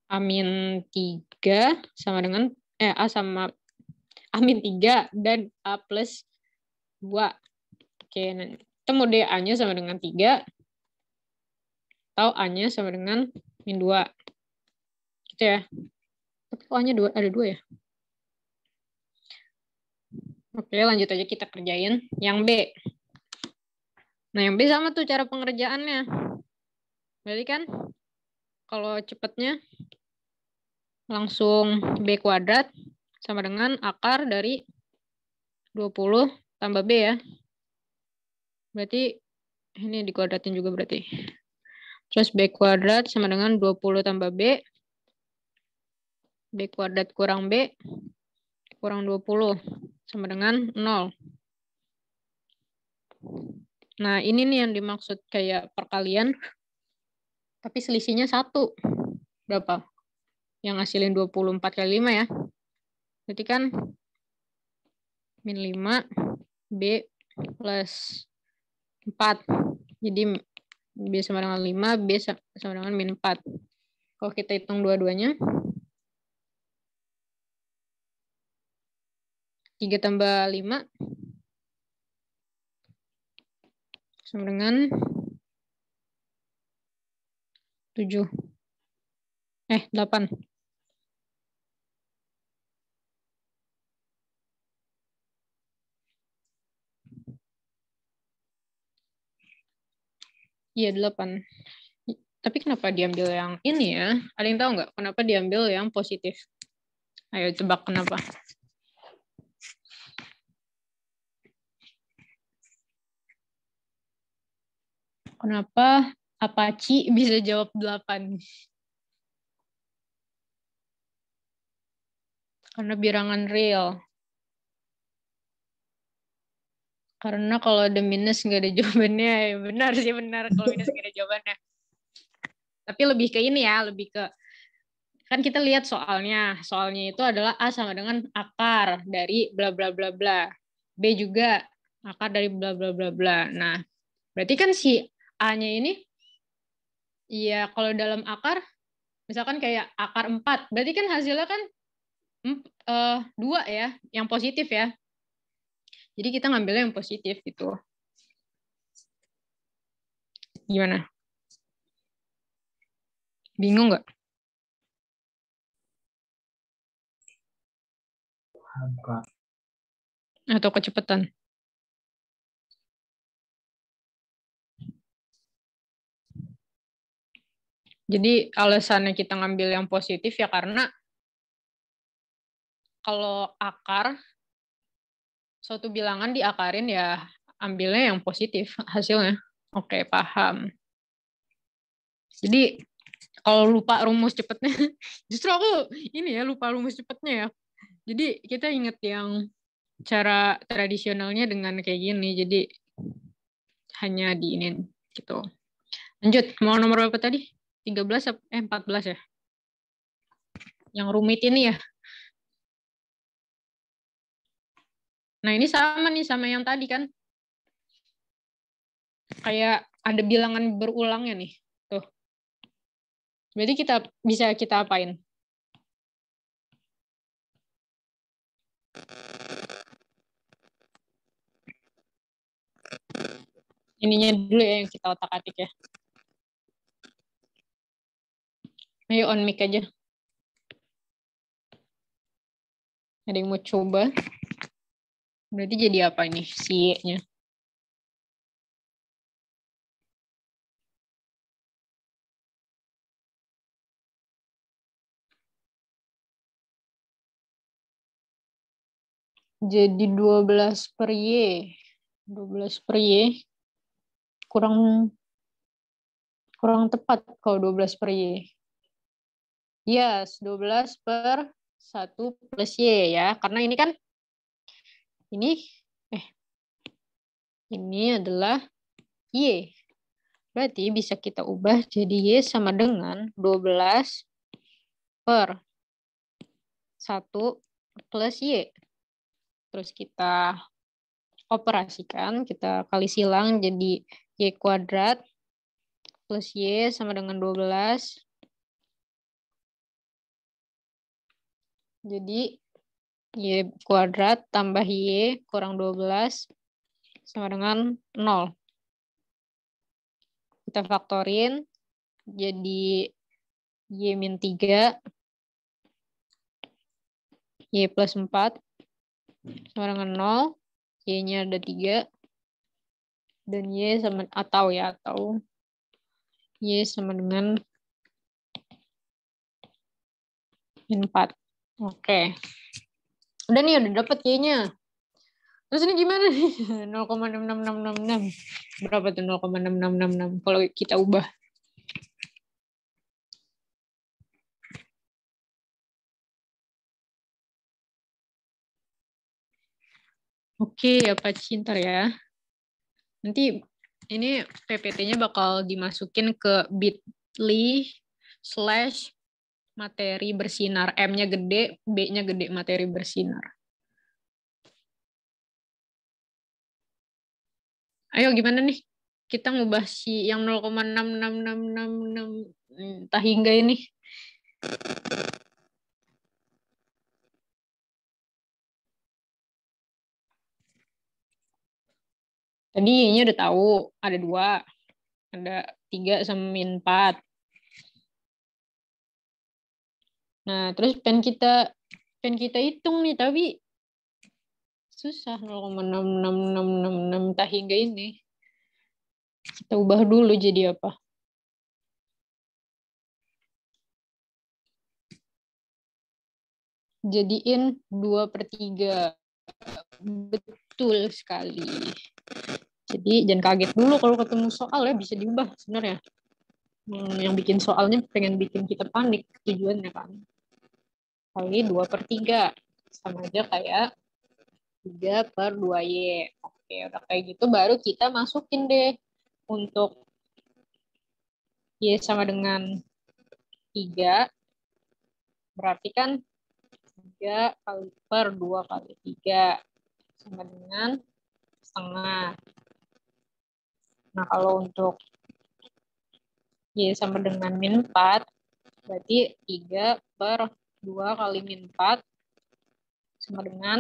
A: Amin tiga sama dengan, eh A sama, amin tiga dan A plus dua. Oke, nah, temu D A-nya sama dengan tiga atau A-nya sama dengan min dua. Gitu ya. Tapi kok A-nya dua, ada dua ya? Oke, lanjut aja kita kerjain. Yang B. Nah, yang B sama tuh cara pengerjaannya. Berarti kan kalau cepatnya langsung B kuadrat sama dengan akar dari 20 tambah B ya. Berarti ini dikuadratin juga berarti. Terus B kuadrat sama dengan 20 tambah B. B kuadrat kurang B kurang 20 sama dengan 0. Nah, ini nih yang dimaksud kayak perkalian, tapi selisihnya satu. Berapa? Yang ngasilin 24 kali 5 ya. Berarti kan min 5, B plus 4. Jadi B sama dengan 5, B sama dengan min 4. Kalau kita hitung dua-duanya, 3 tambah 5, sama dengan 7. Eh, 8. Iya, 8. Tapi kenapa diambil yang ini ya? Ada yang tahu nggak kenapa diambil yang positif? Ayo tebak kenapa? Kenapa? kenapa Apache bisa jawab delapan? Karena birangan real. Karena kalau ada minus nggak ada jawabannya, ya benar sih benar kalau minus nggak ada jawabannya. Tapi lebih ke ini ya, lebih ke kan kita lihat soalnya, soalnya itu adalah a sama dengan akar dari bla bla bla bla, b juga akar dari bla bla bla bla. Nah, berarti kan si A-nya ini ya kalau dalam akar misalkan kayak akar 4, berarti kan hasilnya kan eh, dua ya, yang positif ya. Jadi kita ngambilnya yang positif gitu. Gimana?
B: Bingung nggak? Atau kecepatan?
A: Jadi alasannya kita ngambil yang positif ya karena kalau akar suatu bilangan diakarin ya ambilnya yang positif hasilnya. Oke, paham. Jadi kalau lupa rumus cepatnya, justru aku ini ya lupa rumus cepatnya ya. Jadi kita ingat yang cara tradisionalnya dengan kayak gini. Jadi hanya diinin gitu. Lanjut, mau nomor berapa tadi? 13 eh 14 ya. Yang rumit ini ya. Nah, ini sama nih sama yang tadi kan. Kayak ada bilangan berulangnya nih. Tuh. Berarti kita bisa kita apain? Ininya dulu ya yang kita otak-atik ya. Ayo on mic aja. Ada yang mau coba? Berarti jadi apa ini si nya Jadi 12 per Y. 12 per Y kurang kurang tepat kalau 12 per Y. Yes, 12 per 1 plus Y ya. Karena ini kan, ini, eh, ini adalah Y. Berarti bisa kita ubah jadi Y sama dengan 12 per 1 plus Y. Terus kita operasikan, kita kali silang jadi Y kuadrat plus Y sama dengan 12 Jadi Y kuadrat tambah Y kurang 12 sama dengan 0. Kita faktorin jadi Y min 3 Y plus 4 sama dengan 0. Y-nya ada 3. Dan Y sama atau ya atau Y sama dengan 4. Oke. Okay. Udah nih, udah dapet kayaknya. Terus ini gimana nih? 0,66666. Berapa tuh 0,6666 kalau kita ubah? Oke, okay, apa ya, cinta ya. Nanti ini PPT-nya bakal dimasukin ke bit.ly slash materi bersinar. M-nya gede, B-nya gede, materi bersinar. Ayo gimana nih? Kita ngubah si yang 0,66666 hmm, entah hingga ini. Tadi ini udah tahu, ada dua, ada tiga sama empat. Nah, terus pen kita pen kita hitung nih, tapi susah 0,66666 tak hingga ini. Kita ubah dulu jadi apa? Jadiin 2 per 3. Betul sekali. Jadi jangan kaget dulu kalau ketemu soal ya, bisa diubah sebenarnya. Hmm, yang bikin soalnya pengen bikin kita panik tujuannya kan kali 2 per 3. Sama aja kayak 3 per 2Y. Oke, udah kayak gitu baru kita masukin deh untuk Y sama dengan 3. Berarti kan 3 kali per 2 kali 3 sama dengan
B: setengah.
A: Nah, kalau untuk Y sama dengan min 4, berarti 3 per 2 kali min 4 sama dengan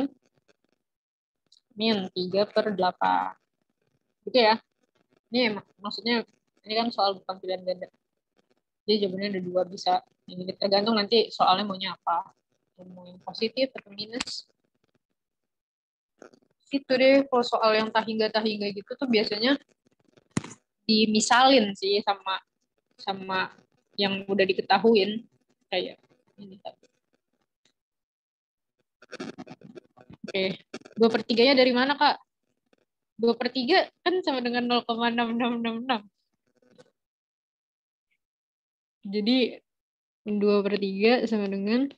A: min 3 per 8. Gitu ya. Ini mak maksudnya ini kan soal bukan pilihan ganda. Jadi jawabannya ada dua bisa. Ini tergantung nanti soalnya maunya apa. Mau yang positif atau minus. itu deh kalau soal yang tak hingga tak hingga gitu tuh biasanya dimisalin sih sama sama yang udah diketahuin kayak ini tadi. Oke. Dua per tiganya dari mana, Kak? Dua per tiga kan sama dengan nol koma enam enam enam. Jadi, dua per tiga sama dengan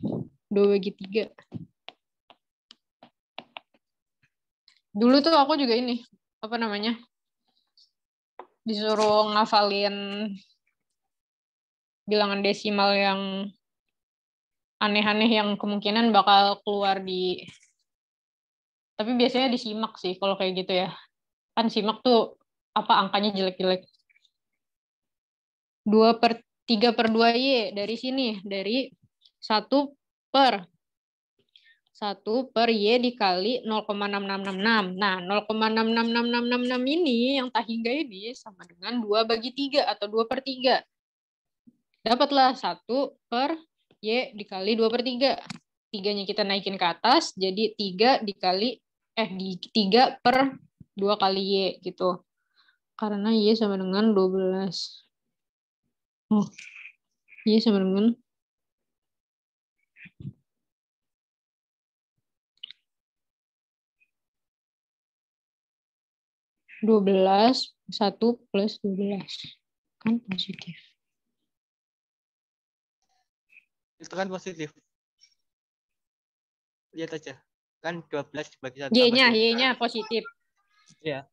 A: dua bagi tiga. Dulu tuh aku juga ini, apa namanya, disuruh ngafalin bilangan desimal yang aneh-aneh yang kemungkinan bakal keluar di tapi biasanya disimak sih kalau kayak gitu ya kan simak tuh apa angkanya jelek-jelek dua per tiga per dua y dari sini dari satu per satu per y dikali 0,6666 nah enam ini yang tak hingga ini sama dengan dua bagi tiga atau dua per tiga dapatlah satu per Y dikali 2 per 3. Tiganya kita naikin ke atas, jadi 3 dikali, eh, 3 per 2 kali Y gitu. Karena Y sama dengan 12. Oh, Y sama dengan dua belas satu plus dua belas kan positif
E: itu kan positif lihat aja kan 12 dibagi satu y-nya
A: y-nya positif ya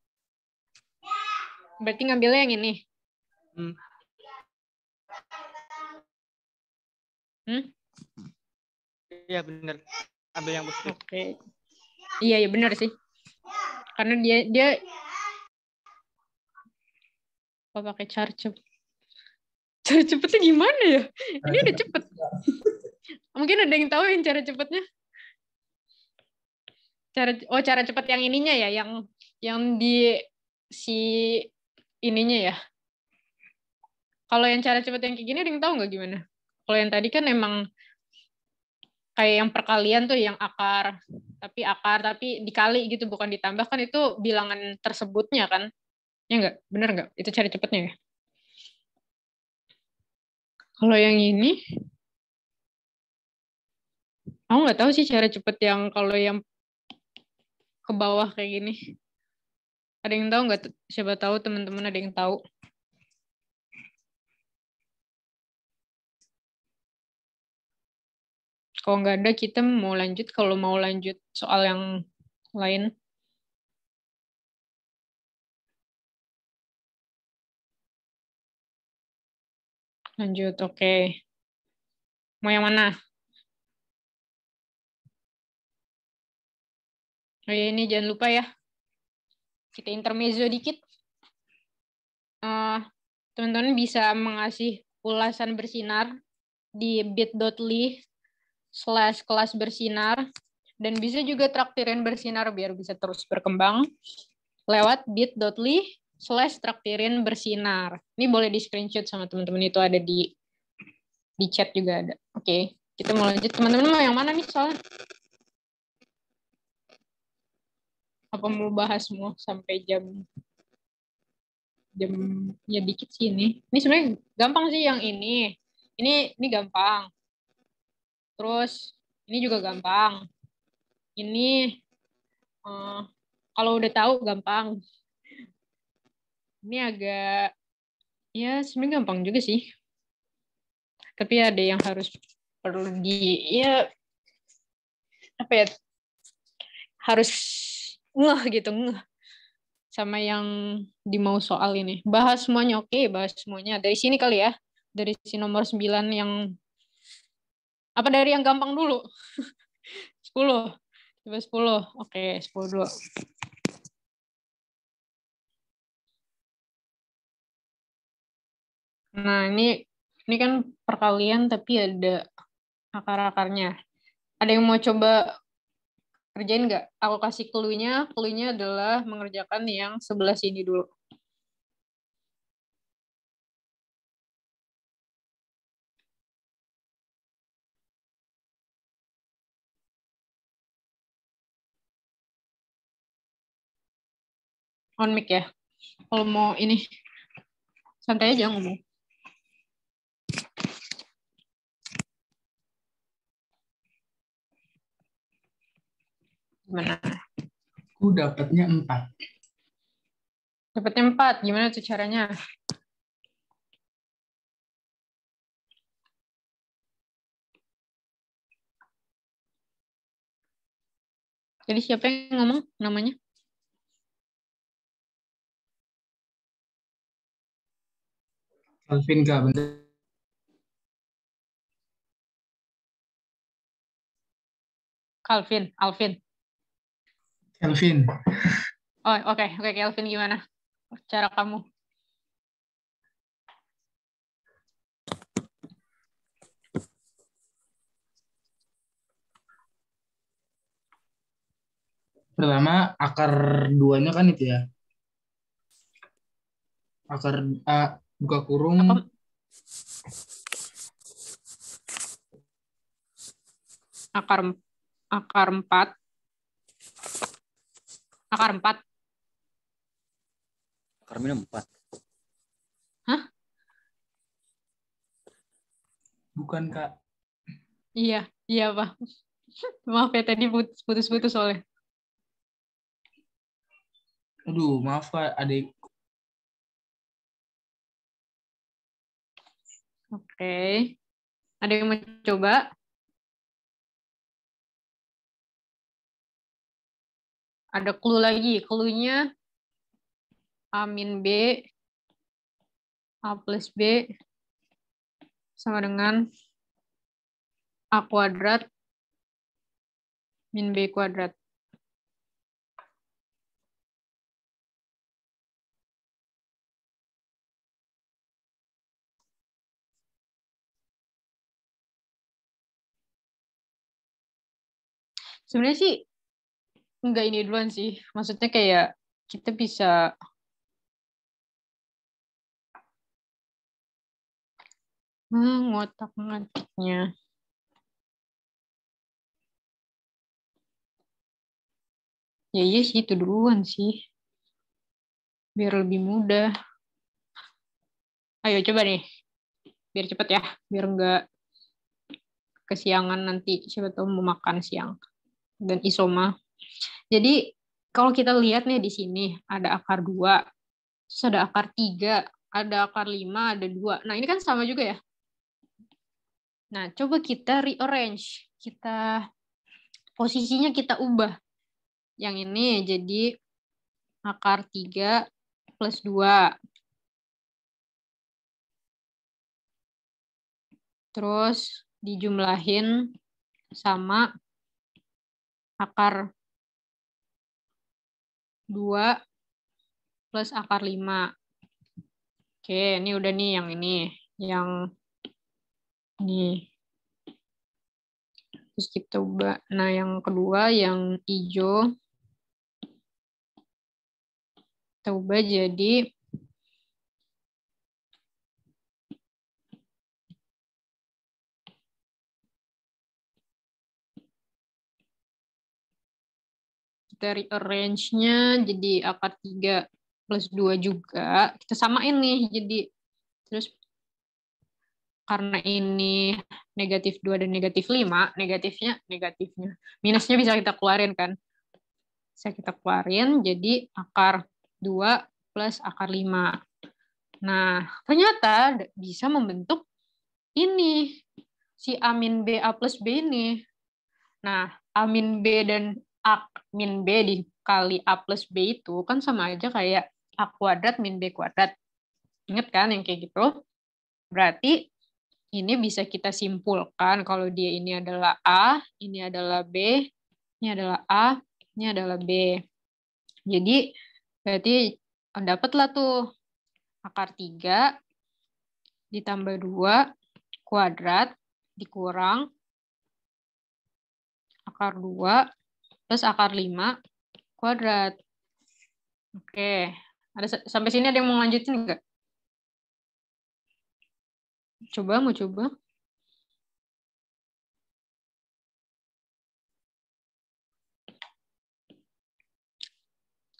A: berarti ngambilnya yang ini
E: hmm. Hmm? Iya benar. Ambil yang positif. Oke.
A: Okay. Iya iya benar sih. Karena dia dia apa pakai charge cara cepetnya gimana ya? Ini udah cepet. Mungkin ada yang tahu yang cara cepetnya? Cara oh cara cepet yang ininya ya, yang yang di si ininya ya. Kalau yang cara cepet yang kayak gini ada yang tahu nggak gimana? Kalau yang tadi kan emang kayak yang perkalian tuh yang akar tapi akar tapi dikali gitu bukan ditambah kan itu bilangan tersebutnya kan ya enggak bener enggak itu cara cepetnya ya kalau yang ini, aku nggak tahu sih cara cepet yang kalau yang ke bawah kayak gini. Ada yang tahu nggak? Siapa tahu teman-teman ada yang tahu. Kalau nggak ada, kita mau lanjut. Kalau mau lanjut soal yang lain. Lanjut, oke. Okay. Mau yang mana? Oh ya, ini jangan lupa ya. Kita intermezzo dikit. Eh, teman-teman uh, bisa mengasih ulasan bersinar di bit.ly slash kelas bersinar. Dan bisa juga traktirin bersinar biar bisa terus berkembang lewat bit.ly slash traktirin bersinar. Ini boleh di screenshot sama teman-teman itu ada di di chat juga ada. Oke, okay. kita mau lanjut. Teman-teman mau yang mana nih soalnya? Apa mau bahas semua sampai jam jam ya dikit sih ini. Ini sebenarnya gampang sih yang ini. Ini ini gampang. Terus ini juga gampang. Ini uh, kalau udah tahu gampang ini agak ya sebenarnya gampang juga sih. Tapi ada yang harus perlu di ya apa ya harus ngeh gitu ngeh sama yang di mau soal ini. Bahas semuanya oke, okay, bahas semuanya. Dari sini kali ya. Dari si nomor 9 yang apa dari yang gampang dulu? 10. Coba 10. Oke, okay, 10 dulu. Nah, ini ini kan perkalian tapi ada akar-akarnya. Ada yang mau coba kerjain nggak? Aku kasih clue-nya. Clue-nya adalah mengerjakan yang sebelah sini dulu. On mic ya. Kalau mau ini santai aja ngomong.
B: Gimana? Aku dapatnya empat.
A: Dapatnya empat. Gimana tuh caranya? Jadi siapa yang ngomong namanya?
B: Alvin Kak, bentar.
A: Calvin, Alvin. Kelvin. Oh, oke. Okay. Oke, okay, Kelvin gimana? Cara kamu?
E: Pertama, akar duanya kan itu ya. Akar A, buka kurung. Apa?
A: Akar akar 4 Akar empat.
E: Akar minus empat. Hah? Bukan, Kak.
A: Iya, iya, Pak. Maaf ya, tadi putus-putus oleh.
E: Aduh, maaf, Kak. Adik.
B: Oke. Okay.
A: Ada yang mau coba? Ada clue lagi. Clue-nya A min B, A plus B sama dengan A kuadrat min B kuadrat. Sebenarnya sih enggak ini duluan sih. Maksudnya kayak kita bisa hmm,
B: ngotak ngatiknya.
A: Ya iya sih itu duluan sih. Biar lebih mudah. Ayo coba nih. Biar cepet ya. Biar enggak kesiangan nanti siapa tahu mau makan siang. Dan isoma jadi kalau kita lihat nih di sini ada akar dua, terus ada akar tiga, ada akar lima, ada dua. Nah ini kan sama juga ya. Nah coba kita rearrange, kita posisinya kita ubah. Yang ini jadi akar tiga plus dua. Terus dijumlahin sama akar 2 plus akar 5. Oke, ini udah nih yang ini. Yang ini. Terus kita ubah. Nah, yang kedua, yang hijau. Kita ubah jadi dari arrange-nya jadi akar 3 plus 2 juga. Kita samain nih jadi terus karena ini negatif 2 dan negatif 5, negatifnya negatifnya. Minusnya bisa kita keluarin kan. Bisa kita keluarin jadi akar 2 plus akar 5. Nah, ternyata bisa membentuk ini si amin BA plus B ini. Nah, amin B dan A min B dikali A plus B itu kan sama aja kayak A kuadrat min B kuadrat. Ingat kan yang kayak gitu? Berarti ini bisa kita simpulkan kalau dia ini adalah A, ini adalah B, ini adalah A, ini adalah B. Jadi berarti dapatlah tuh akar 3 ditambah 2 kuadrat dikurang akar 2 plus akar 5 kuadrat. Oke, ada sampai sini ada yang mau lanjutin enggak? Coba mau coba.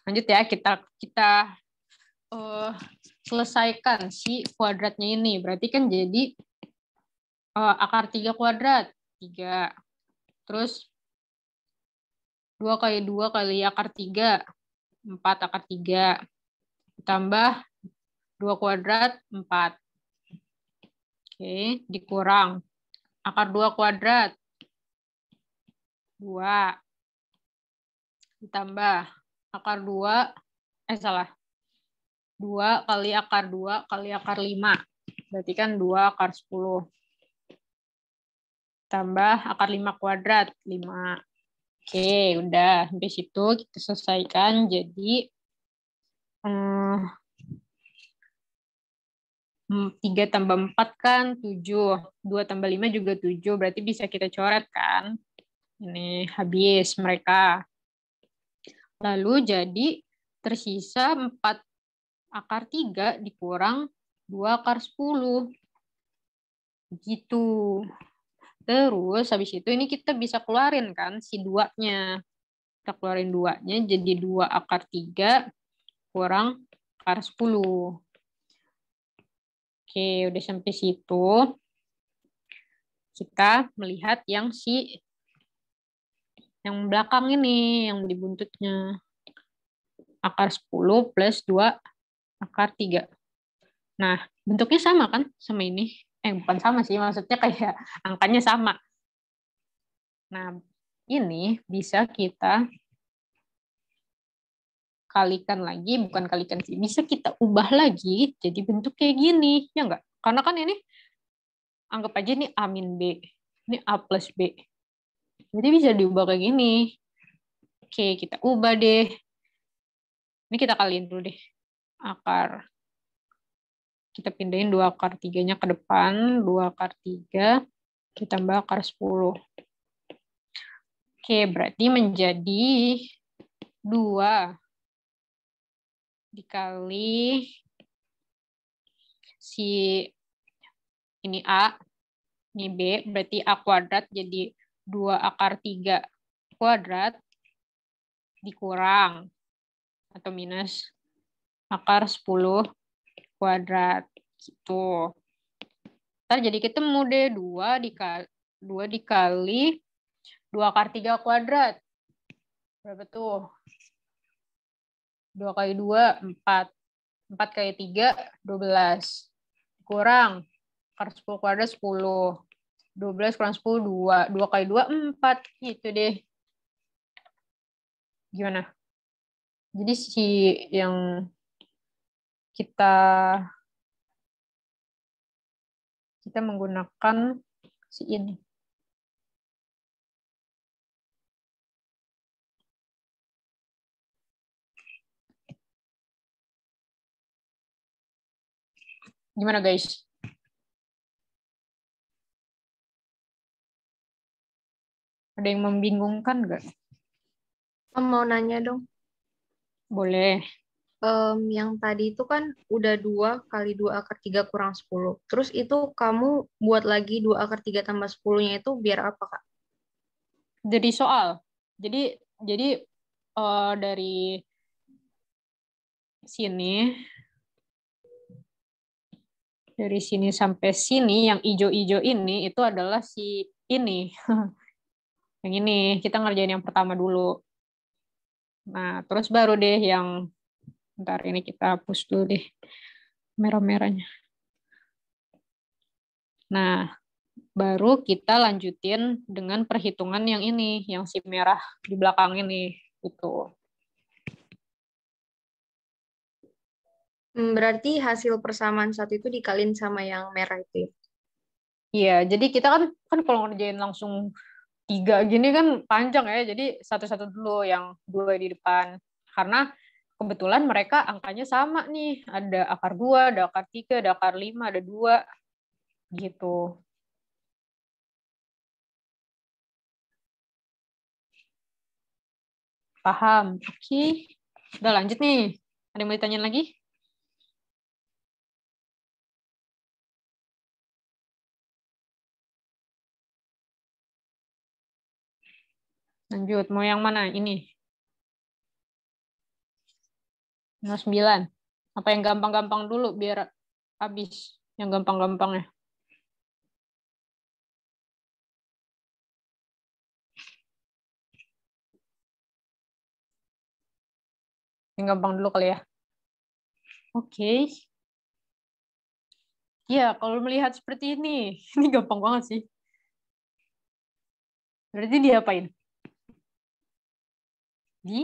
A: Lanjut ya, kita kita uh, selesaikan si kuadratnya ini. Berarti kan jadi uh, akar 3 kuadrat. 3. Terus 2 kali 2 kali akar 3, 4 akar 3. Ditambah 2 kuadrat, 4. Oke, dikurang. Akar 2 kuadrat, 2. Ditambah akar 2, eh salah, 2 kali akar 2 kali akar 5. Berarti kan 2 akar 10. Tambah akar 5 kuadrat, 5. Oke, udah habis itu kita selesaikan. Jadi eh, hmm, tiga 3 tambah empat kan tujuh. Dua tambah lima juga tujuh. Berarti bisa kita coret kan. Ini habis mereka. Lalu jadi tersisa empat akar tiga dikurang dua akar sepuluh. Gitu. Terus habis itu ini kita bisa keluarin kan si duanya. Kita keluarin duanya jadi dua akar tiga kurang akar sepuluh. Oke, udah sampai situ. Kita melihat yang si yang belakang ini, yang dibuntutnya. Akar sepuluh plus dua akar tiga. Nah, bentuknya sama kan sama ini? eh bukan sama sih maksudnya kayak angkanya sama nah ini bisa kita kalikan lagi bukan kalikan sih bisa kita ubah lagi jadi bentuk kayak gini ya enggak karena kan ini anggap aja ini A min B ini A plus B jadi bisa diubah kayak gini oke kita ubah deh ini kita kaliin dulu deh akar kita pindahin dua akar tiganya ke depan, dua akar tiga kita tambah akar 10. Oke, berarti menjadi dua dikali si ini A, ini B, berarti A kuadrat jadi dua akar tiga kuadrat dikurang atau minus akar 10 kuadrat gitu. Ntar jadi ketemu deh dua dikali dua dikali dua kali 3 kuadrat. Berapa tuh? Dua kali dua empat empat kali tiga dua belas Kurang. Kali 10 kuadrat, dua belas kurang sepuluh dua dua kali dua empat Gitu deh. Gimana? Jadi si yang kita kita menggunakan si ini. Gimana guys? Ada yang membingungkan nggak?
C: Mau nanya dong. Boleh um, yang tadi itu kan udah dua kali dua akar tiga kurang sepuluh. Terus itu kamu buat lagi dua akar tiga tambah sepuluhnya itu biar apa, Kak? Jadi soal. Jadi
A: jadi uh, dari sini dari sini sampai sini yang ijo-ijo ini itu adalah si ini. yang ini kita ngerjain yang pertama dulu. Nah, terus baru deh yang ntar ini kita hapus dulu deh merah-merahnya. Nah, baru kita lanjutin dengan perhitungan yang ini, yang si merah di belakang ini, gitu.
C: Hmm, berarti hasil persamaan satu itu dikalin sama yang merah itu. Ya? Iya, jadi
A: kita kan kan kalau ngerjain langsung tiga gini kan panjang ya, jadi satu-satu dulu yang dua di depan. Karena kebetulan mereka angkanya sama nih. Ada akar dua, ada akar tiga, ada akar lima, ada dua, Gitu. Paham. Oke. Okay. Udah lanjut nih. Ada yang mau ditanyain lagi? Lanjut, mau yang mana ini? Nomor 9. Apa yang gampang-gampang dulu biar habis yang gampang-gampangnya. Yang gampang dulu kali ya. Oke. Okay. Ya, kalau melihat seperti ini, ini gampang banget sih. Berarti diapain?
B: Di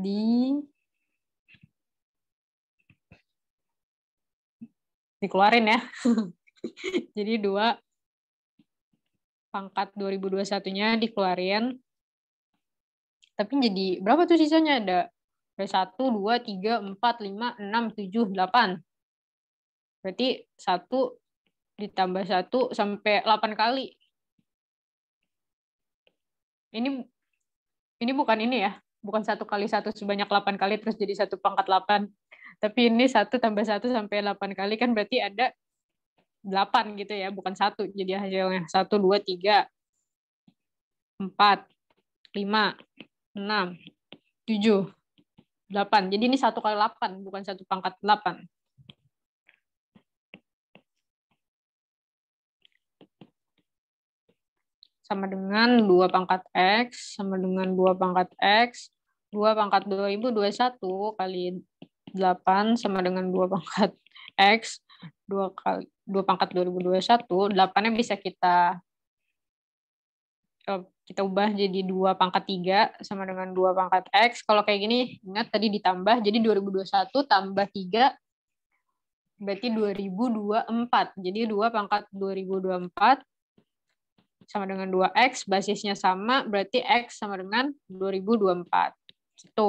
B: di
A: dikeluarin ya. Jadi dua pangkat 2021-nya dikeluarin. Tapi jadi berapa tuh sisanya? Ada p 1 2, 3, 4, 5, 6, 7, 8. Berarti 1 ditambah 1 sampai 8 kali. Ini ini bukan ini ya bukan satu kali satu sebanyak delapan kali terus jadi satu pangkat delapan tapi ini satu tambah satu sampai delapan kali kan berarti ada delapan gitu ya bukan satu jadi hasilnya satu dua tiga empat lima enam tujuh delapan jadi ini satu kali delapan bukan satu pangkat delapan sama dengan dua pangkat X sama dengan dua pangkat X 2 pangkat 2021 kali 8 sama dengan 2 pangkat X, 2 kali 2 pangkat 2021, 8-nya bisa kita eh, kita ubah jadi 2 pangkat 3 sama dengan 2 pangkat X. Kalau kayak gini, ingat tadi ditambah, jadi 2021 tambah 3 berarti 2024. Jadi 2 pangkat 2024 sama dengan 2X, basisnya sama, berarti X sama dengan 2024. Gitu.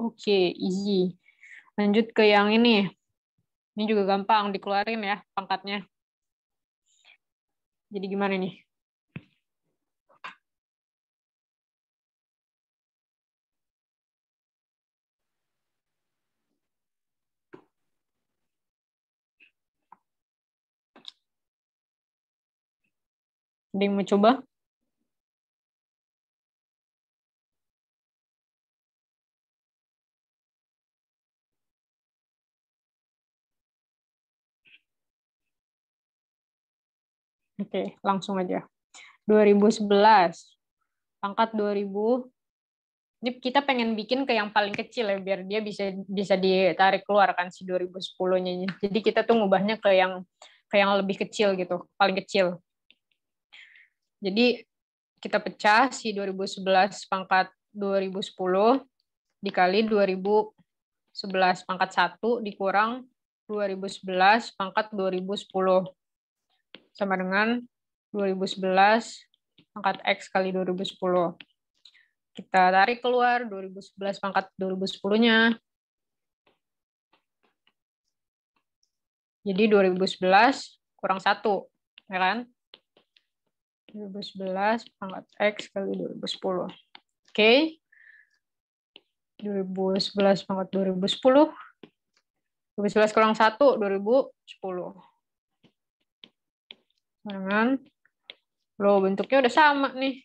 A: Oke, okay, easy. Lanjut ke yang ini. Ini juga gampang dikeluarin ya pangkatnya. Jadi gimana nih? Ada yang mau coba? Oke, langsung aja. 2011. pangkat 2000. Ini kita pengen bikin ke yang paling kecil ya biar dia bisa bisa ditarik keluar kan si 2010-nya. Jadi kita tuh ngubahnya ke yang ke yang lebih kecil gitu, paling kecil. Jadi kita pecah si 2011 pangkat 2010 dikali 2011 pangkat 1 dikurang 2011 pangkat 2010 sama dengan 2011 pangkat X kali 2010. Kita tarik keluar 2011 pangkat 2010-nya. Jadi 2011 kurang 1, ya kan? 2011 pangkat X kali 2010. Oke. Okay. 2011 pangkat 2010. 2011 kurang 1, 2010 samaan, Loh, bentuknya udah sama nih.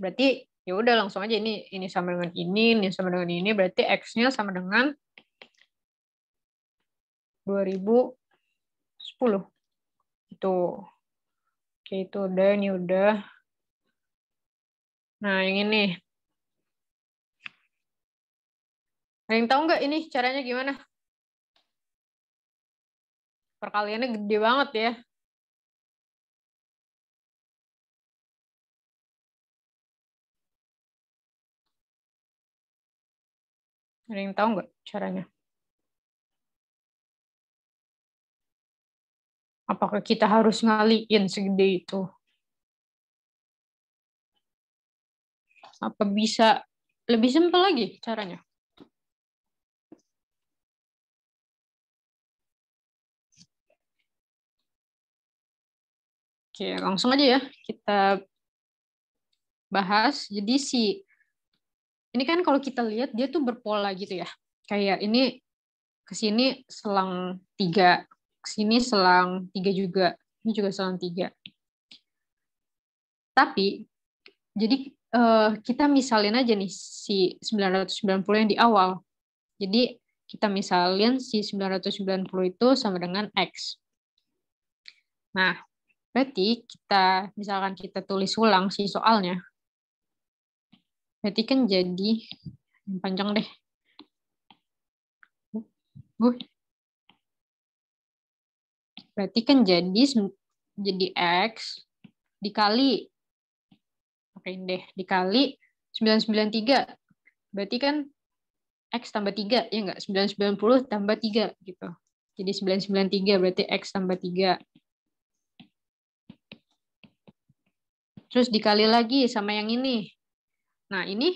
A: Berarti ya udah langsung aja ini ini sama dengan ini, ini sama dengan ini, berarti x-nya sama dengan 2010. Itu. Oke, itu udah, ini udah. Nah, yang ini. Ada yang tahu nggak ini caranya gimana? perkaliannya gede banget ya. Ada yang tahu nggak caranya? Apakah kita harus ngaliin segede itu? Apa bisa lebih
B: simpel lagi caranya?
A: Oke, langsung aja ya kita bahas. Jadi si ini kan kalau kita lihat dia tuh berpola gitu ya. Kayak ini ke sini selang tiga, ke sini selang tiga juga, ini juga selang tiga. Tapi jadi eh, kita misalin aja nih si 990 yang di awal. Jadi kita misalin si 990 itu sama dengan X. Nah, Berarti kita, misalkan kita tulis ulang si soalnya, berarti kan jadi yang panjang deh. Berarti kan jadi jadi X dikali Oke deh, dikali 993. Berarti kan X tambah 3, ya enggak? 990 tambah 3 gitu. Jadi 993 berarti X tambah 3. Terus dikali lagi sama yang ini. Nah, ini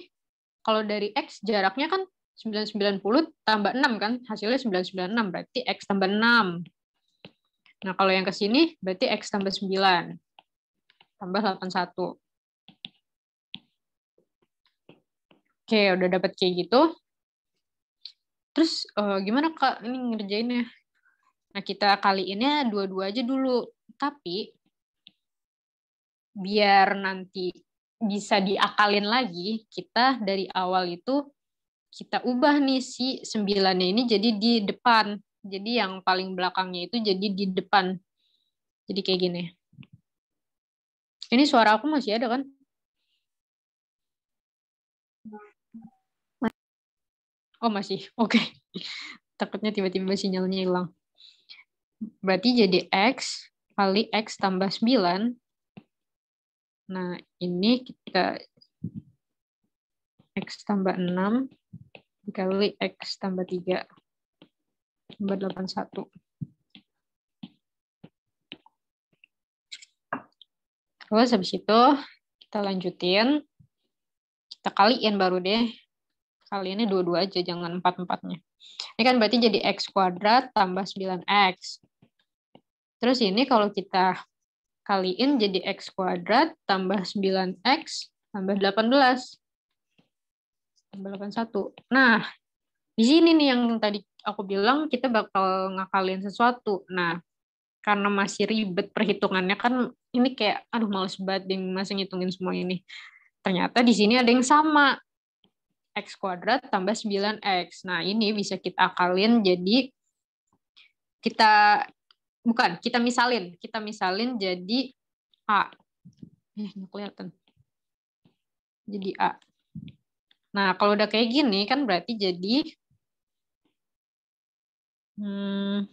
A: kalau dari X jaraknya kan 990 tambah 6 kan, hasilnya 996, berarti X tambah 6. Nah, kalau yang ke sini berarti X tambah 9, tambah 81. Oke, udah dapat kayak gitu. Terus uh, gimana Kak ini ngerjainnya? Nah, kita kali ini dua-dua aja dulu. Tapi biar nanti bisa diakalin lagi, kita dari awal itu kita ubah nih si sembilannya ini jadi di depan. Jadi yang paling belakangnya itu jadi di depan. Jadi kayak gini. Ini suara aku masih ada kan? Oh masih, oke. Okay. Takutnya tiba-tiba sinyalnya hilang. Berarti jadi X kali X tambah 9 Nah, ini kita X tambah 6 dikali X tambah 3 tambah 81. Terus habis itu kita lanjutin. Kita kaliin baru deh. Kali ini dua-dua aja, jangan empat-empatnya. Ini kan berarti jadi X kuadrat tambah 9X. Terus ini kalau kita kaliin jadi X kuadrat tambah 9X tambah 18. Tambah 81. Nah, di sini nih yang tadi aku bilang kita bakal ngakalin sesuatu. Nah, karena masih ribet perhitungannya kan ini kayak aduh males banget yang masih ngitungin semua ini. Ternyata di sini ada yang sama. X kuadrat tambah 9X. Nah, ini bisa kita akalin jadi kita bukan kita misalin kita misalin jadi a eh, kelihatan jadi a nah kalau udah kayak gini kan berarti jadi hmm,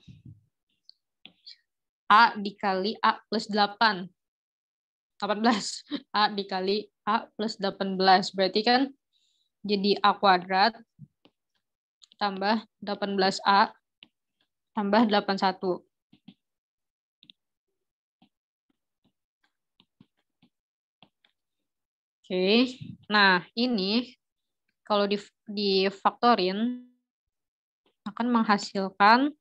A: a dikali a plus 8 18 a dikali a plus 18 berarti kan jadi a kuadrat tambah 18a tambah 81 okay. nah ini kalau di difaktorin akan menghasilkan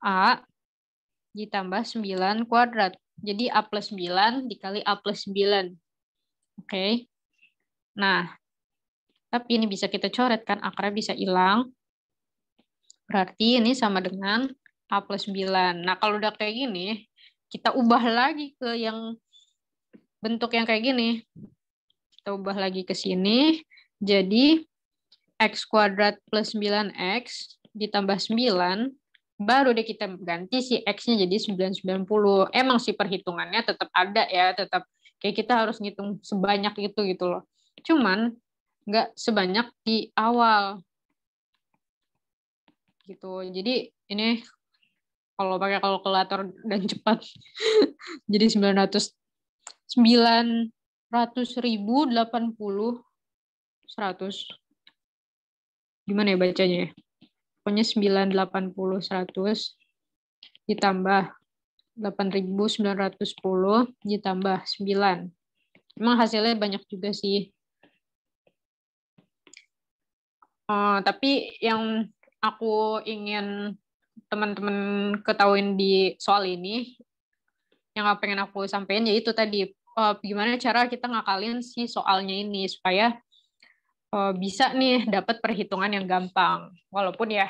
A: A ditambah 9 kuadrat. Jadi A plus 9 dikali A plus 9. Oke. Okay. Nah, tapi ini bisa kita coret kan, akarnya bisa hilang. Berarti ini sama dengan A plus 9. Nah, kalau udah kayak gini, kita ubah lagi ke yang bentuk yang kayak gini. Kita ubah lagi ke sini. Jadi X kuadrat plus 9X ditambah 9, baru deh kita ganti si X-nya jadi 990. Emang sih perhitungannya tetap ada ya, tetap kayak kita harus ngitung sebanyak itu gitu loh. Cuman nggak sebanyak di awal. Gitu. Jadi ini kalau pakai kalkulator dan cepat jadi ratus sembilan ratus ribu delapan puluh seratus Gimana ya bacanya ya? pokoknya sembilan delapan puluh seratus ditambah delapan ribu sembilan ratus 8.910 ditambah sembilan Emang hasilnya banyak juga sih. Uh, tapi yang aku ingin teman-teman ketahuin di soal ini, yang pengen aku sampaikan yaitu tadi uh, gimana cara kita ngakalin si soalnya ini supaya uh, bisa nih dapat perhitungan yang gampang. Walaupun ya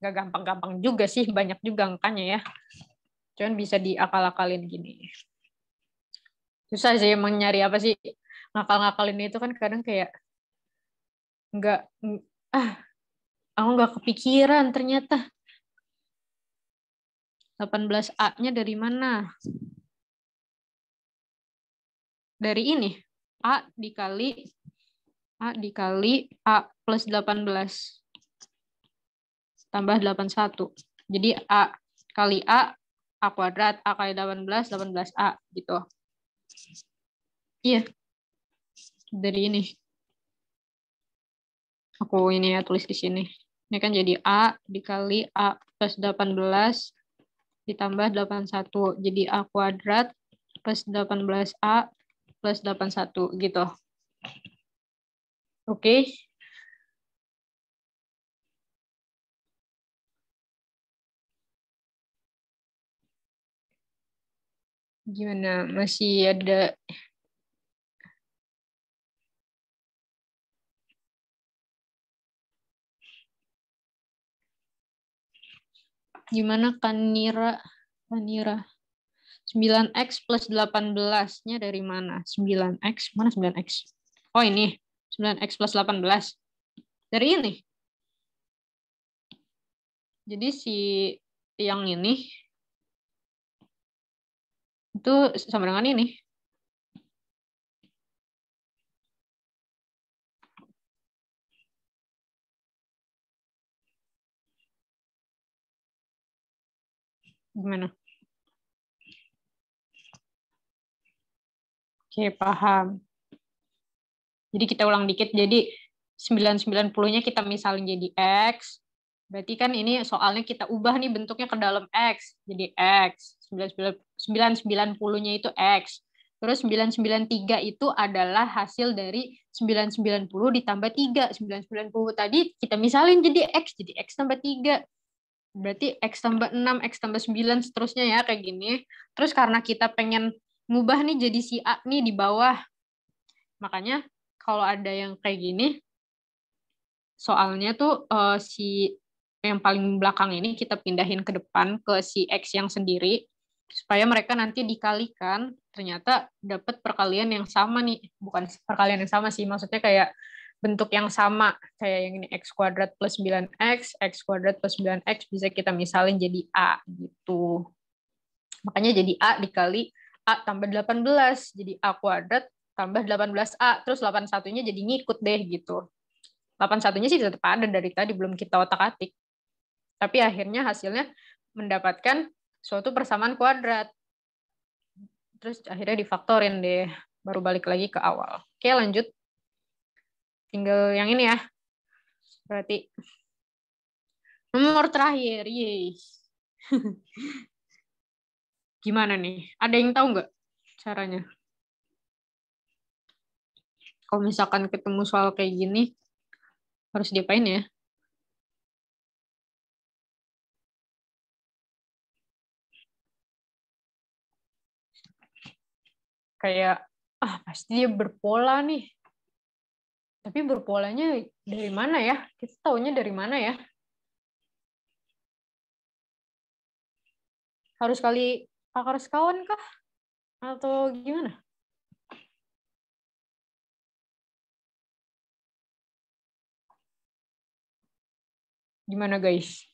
A: nggak gampang-gampang juga sih, banyak juga angkanya ya. Cuman bisa diakal-akalin gini. Susah sih emang nyari apa sih ngakal-ngakalin itu kan kadang kayak nggak ah aku nggak kepikiran ternyata 18A-nya dari mana? dari ini. A dikali A dikali A plus 18 tambah 81. Jadi A kali A, A kuadrat, A kali 18, 18A gitu. Iya. Dari ini. Aku ini ya tulis di sini. Ini kan jadi A dikali A plus 18 ditambah 81. Jadi A kuadrat plus 18A plus 81 gitu. Oke. Okay.
B: Gimana? Masih ada
A: Gimana kan Kanira? Kanira. 9X plus 18-nya dari mana? 9X, mana 9X? Oh ini, 9X plus 18. Dari ini. Jadi si yang ini, itu sama dengan ini. Gimana? Oke, paham. Jadi kita ulang dikit. Jadi 990-nya kita misalnya jadi X. Berarti kan ini soalnya kita ubah nih bentuknya ke dalam X. Jadi X. 990-nya itu X. Terus 993 itu adalah hasil dari 990 ditambah 3. 990 tadi kita misalin jadi X. Jadi X tambah 3. Berarti X tambah 6, X tambah 9 seterusnya ya kayak gini. Terus karena kita pengen ngubah nih jadi si A nih di bawah. Makanya kalau ada yang kayak gini, soalnya tuh uh, si yang paling belakang ini kita pindahin ke depan ke si X yang sendiri, supaya mereka nanti dikalikan, ternyata dapat perkalian yang sama nih. Bukan perkalian yang sama sih, maksudnya kayak bentuk yang sama kayak yang ini x kuadrat plus 9x, x kuadrat plus 9x bisa kita misalin jadi a gitu. Makanya jadi a dikali A tambah 18, jadi A kuadrat tambah 18A, terus 81-nya jadi ngikut deh gitu. 81-nya sih tetap ada dari tadi, belum kita otak-atik. Tapi akhirnya hasilnya mendapatkan suatu persamaan kuadrat. Terus akhirnya difaktorin deh, baru balik lagi ke awal. Oke lanjut. Tinggal yang ini ya. Berarti nomor terakhir, yeay. Gimana nih? Ada yang tahu nggak caranya? Kalau misalkan ketemu soal kayak gini, harus diapain ya? Kayak, ah pasti
C: dia berpola nih.
A: Tapi berpolanya dari mana ya? Kita taunya dari mana ya?
C: harus kali harus kawan kah? Atau gimana?
A: Gimana guys?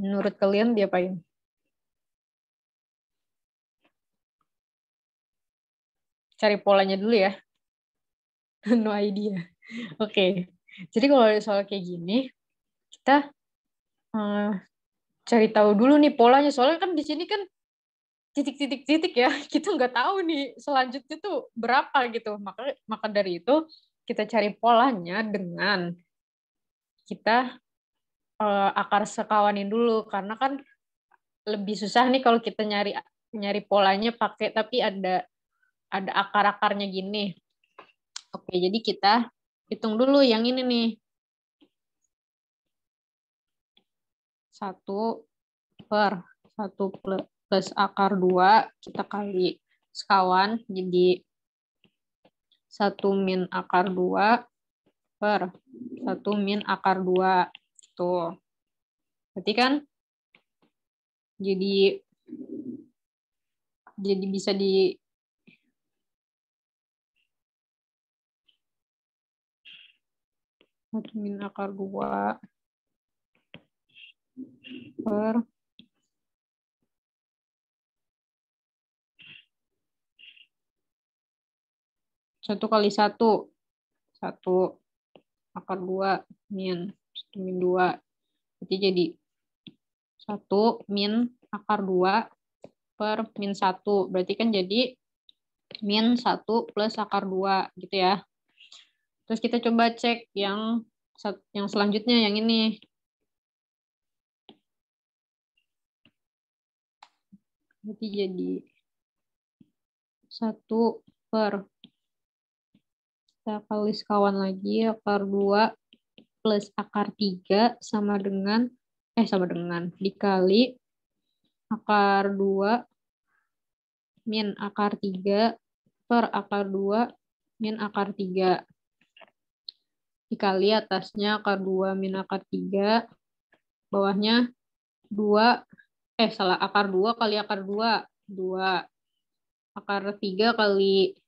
C: Menurut kalian diapain? Cari
A: polanya dulu ya. no idea. Oke. Okay. Jadi kalau soal kayak gini, kita uh, cari tahu dulu nih polanya soalnya kan di sini kan titik-titik-titik ya kita nggak tahu nih selanjutnya tuh berapa gitu maka maka dari itu kita cari polanya dengan kita uh, akar sekawanin dulu karena kan lebih susah nih kalau kita nyari nyari polanya pakai tapi ada ada akar-akarnya gini. Oke, jadi kita hitung dulu yang ini nih. 1 per 1 plus akar 2 kita kali sekawan jadi 1 min akar 2 per 1 min akar 2. Tuh. Berarti kan jadi jadi bisa di satu min akar dua per satu kali satu satu akar dua min satu min dua jadi jadi satu min akar dua per min satu berarti kan jadi min satu plus akar dua gitu ya terus kita coba cek yang yang selanjutnya yang ini Berarti jadi 1 per kita kali sekawan lagi akar 2 plus akar 3 sama dengan eh sama dengan dikali akar 2 min akar 3 per akar 2 min akar 3 dikali atasnya akar 2 min akar 3 bawahnya 2 eh salah akar dua kali akar dua dua akar tiga kali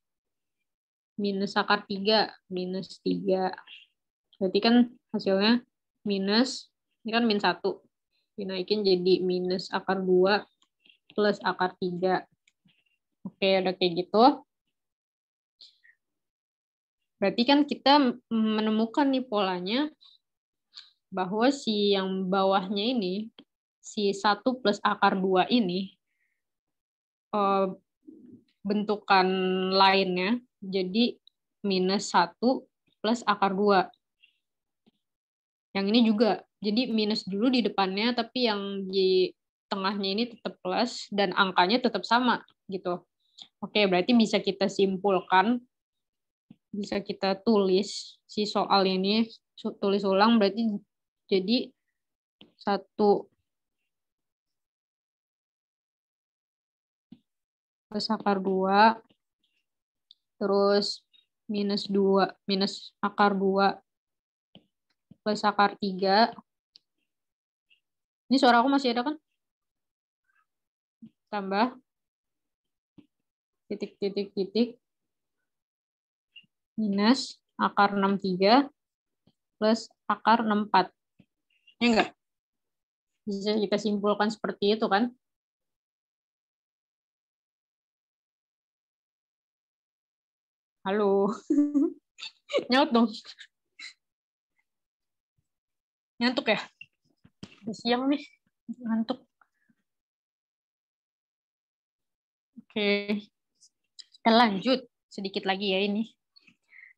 A: minus akar tiga minus tiga berarti kan hasilnya minus ini kan minus satu dinaikin jadi minus akar dua plus akar tiga oke udah kayak gitu berarti kan kita menemukan nih polanya bahwa si yang bawahnya ini si 1 plus akar 2 ini eh, bentukan lainnya. Jadi minus 1 plus akar 2. Yang ini juga. Jadi minus dulu di depannya, tapi yang di tengahnya ini tetap plus, dan angkanya tetap sama. gitu. Oke, berarti bisa kita simpulkan, bisa kita tulis si soal ini, tulis ulang, berarti jadi satu plus akar 2. Terus minus 2, minus akar 2 plus akar 3. Ini suara aku masih ada kan? Tambah. Titik, titik, titik. Minus akar 63 plus akar 64. Ya enggak? Bisa kita simpulkan seperti itu kan? Halo. Nyaut dong.
C: Nyantuk ya? siang nih. Ngantuk. Oke. Kita lanjut sedikit lagi
A: ya ini.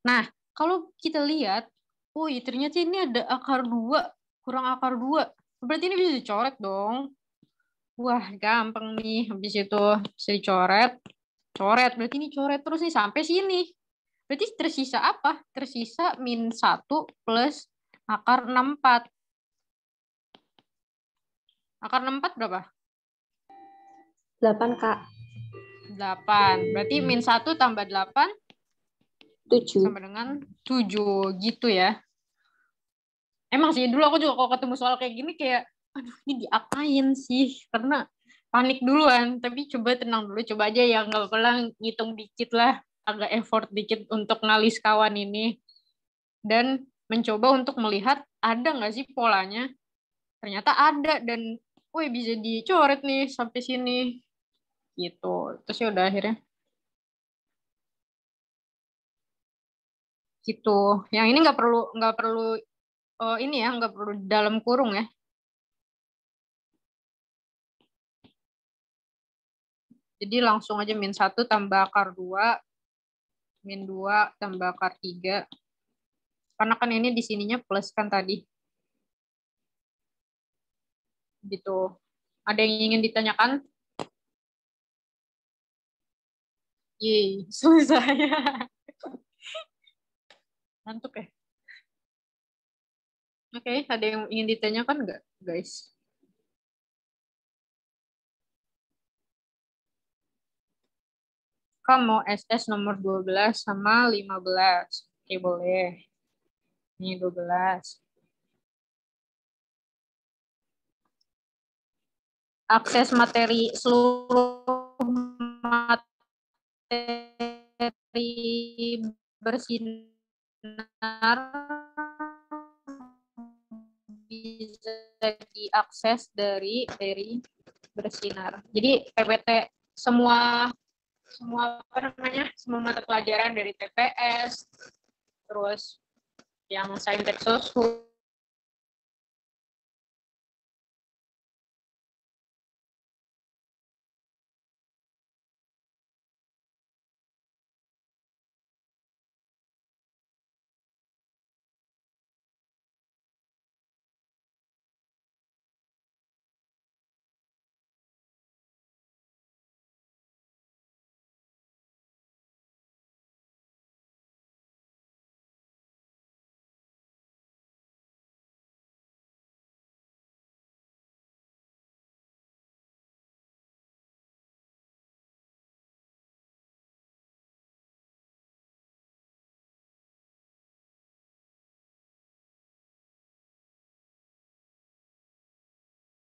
A: Nah, kalau kita lihat, oh iya ternyata ini ada akar dua, kurang akar dua. Berarti ini bisa dicoret dong. Wah, gampang nih. Habis itu bisa dicoret. Coret, berarti ini coret terus nih sampai sini. Berarti tersisa apa? Tersisa min 1 plus akar 64. Akar 64 berapa? 8, Kak. 8. Berarti min 1 tambah 8? 7. Sama dengan 7. Gitu ya. Emang sih, dulu aku juga kalau ketemu soal kayak gini kayak, aduh ini diapain sih? Karena panik duluan. Tapi coba tenang dulu, coba aja ya nggak apa-apa ngitung dikit lah agak effort dikit untuk ngalis kawan ini dan mencoba untuk melihat ada nggak sih polanya ternyata ada dan woi bisa dicoret nih sampai sini gitu terus ya udah akhirnya
C: gitu yang ini nggak perlu nggak perlu oh, ini ya nggak perlu dalam kurung ya
A: Jadi langsung aja min satu tambah akar 2 Min 2 tambah akar 3. Karena kan ini di sininya plus kan tadi. Gitu. Ada yang ingin ditanyakan? Yeay, selesai.
B: nantuk ya? Oke, okay,
A: ada yang ingin ditanyakan nggak, guys? kamu SS nomor 12 sama 15. Oke, boleh. Ini 12.
C: Akses materi seluruh
A: materi bersinar bisa diakses dari materi bersinar. Jadi PPT semua semua apa namanya semua mata pelajaran dari TPS terus yang saintek sosial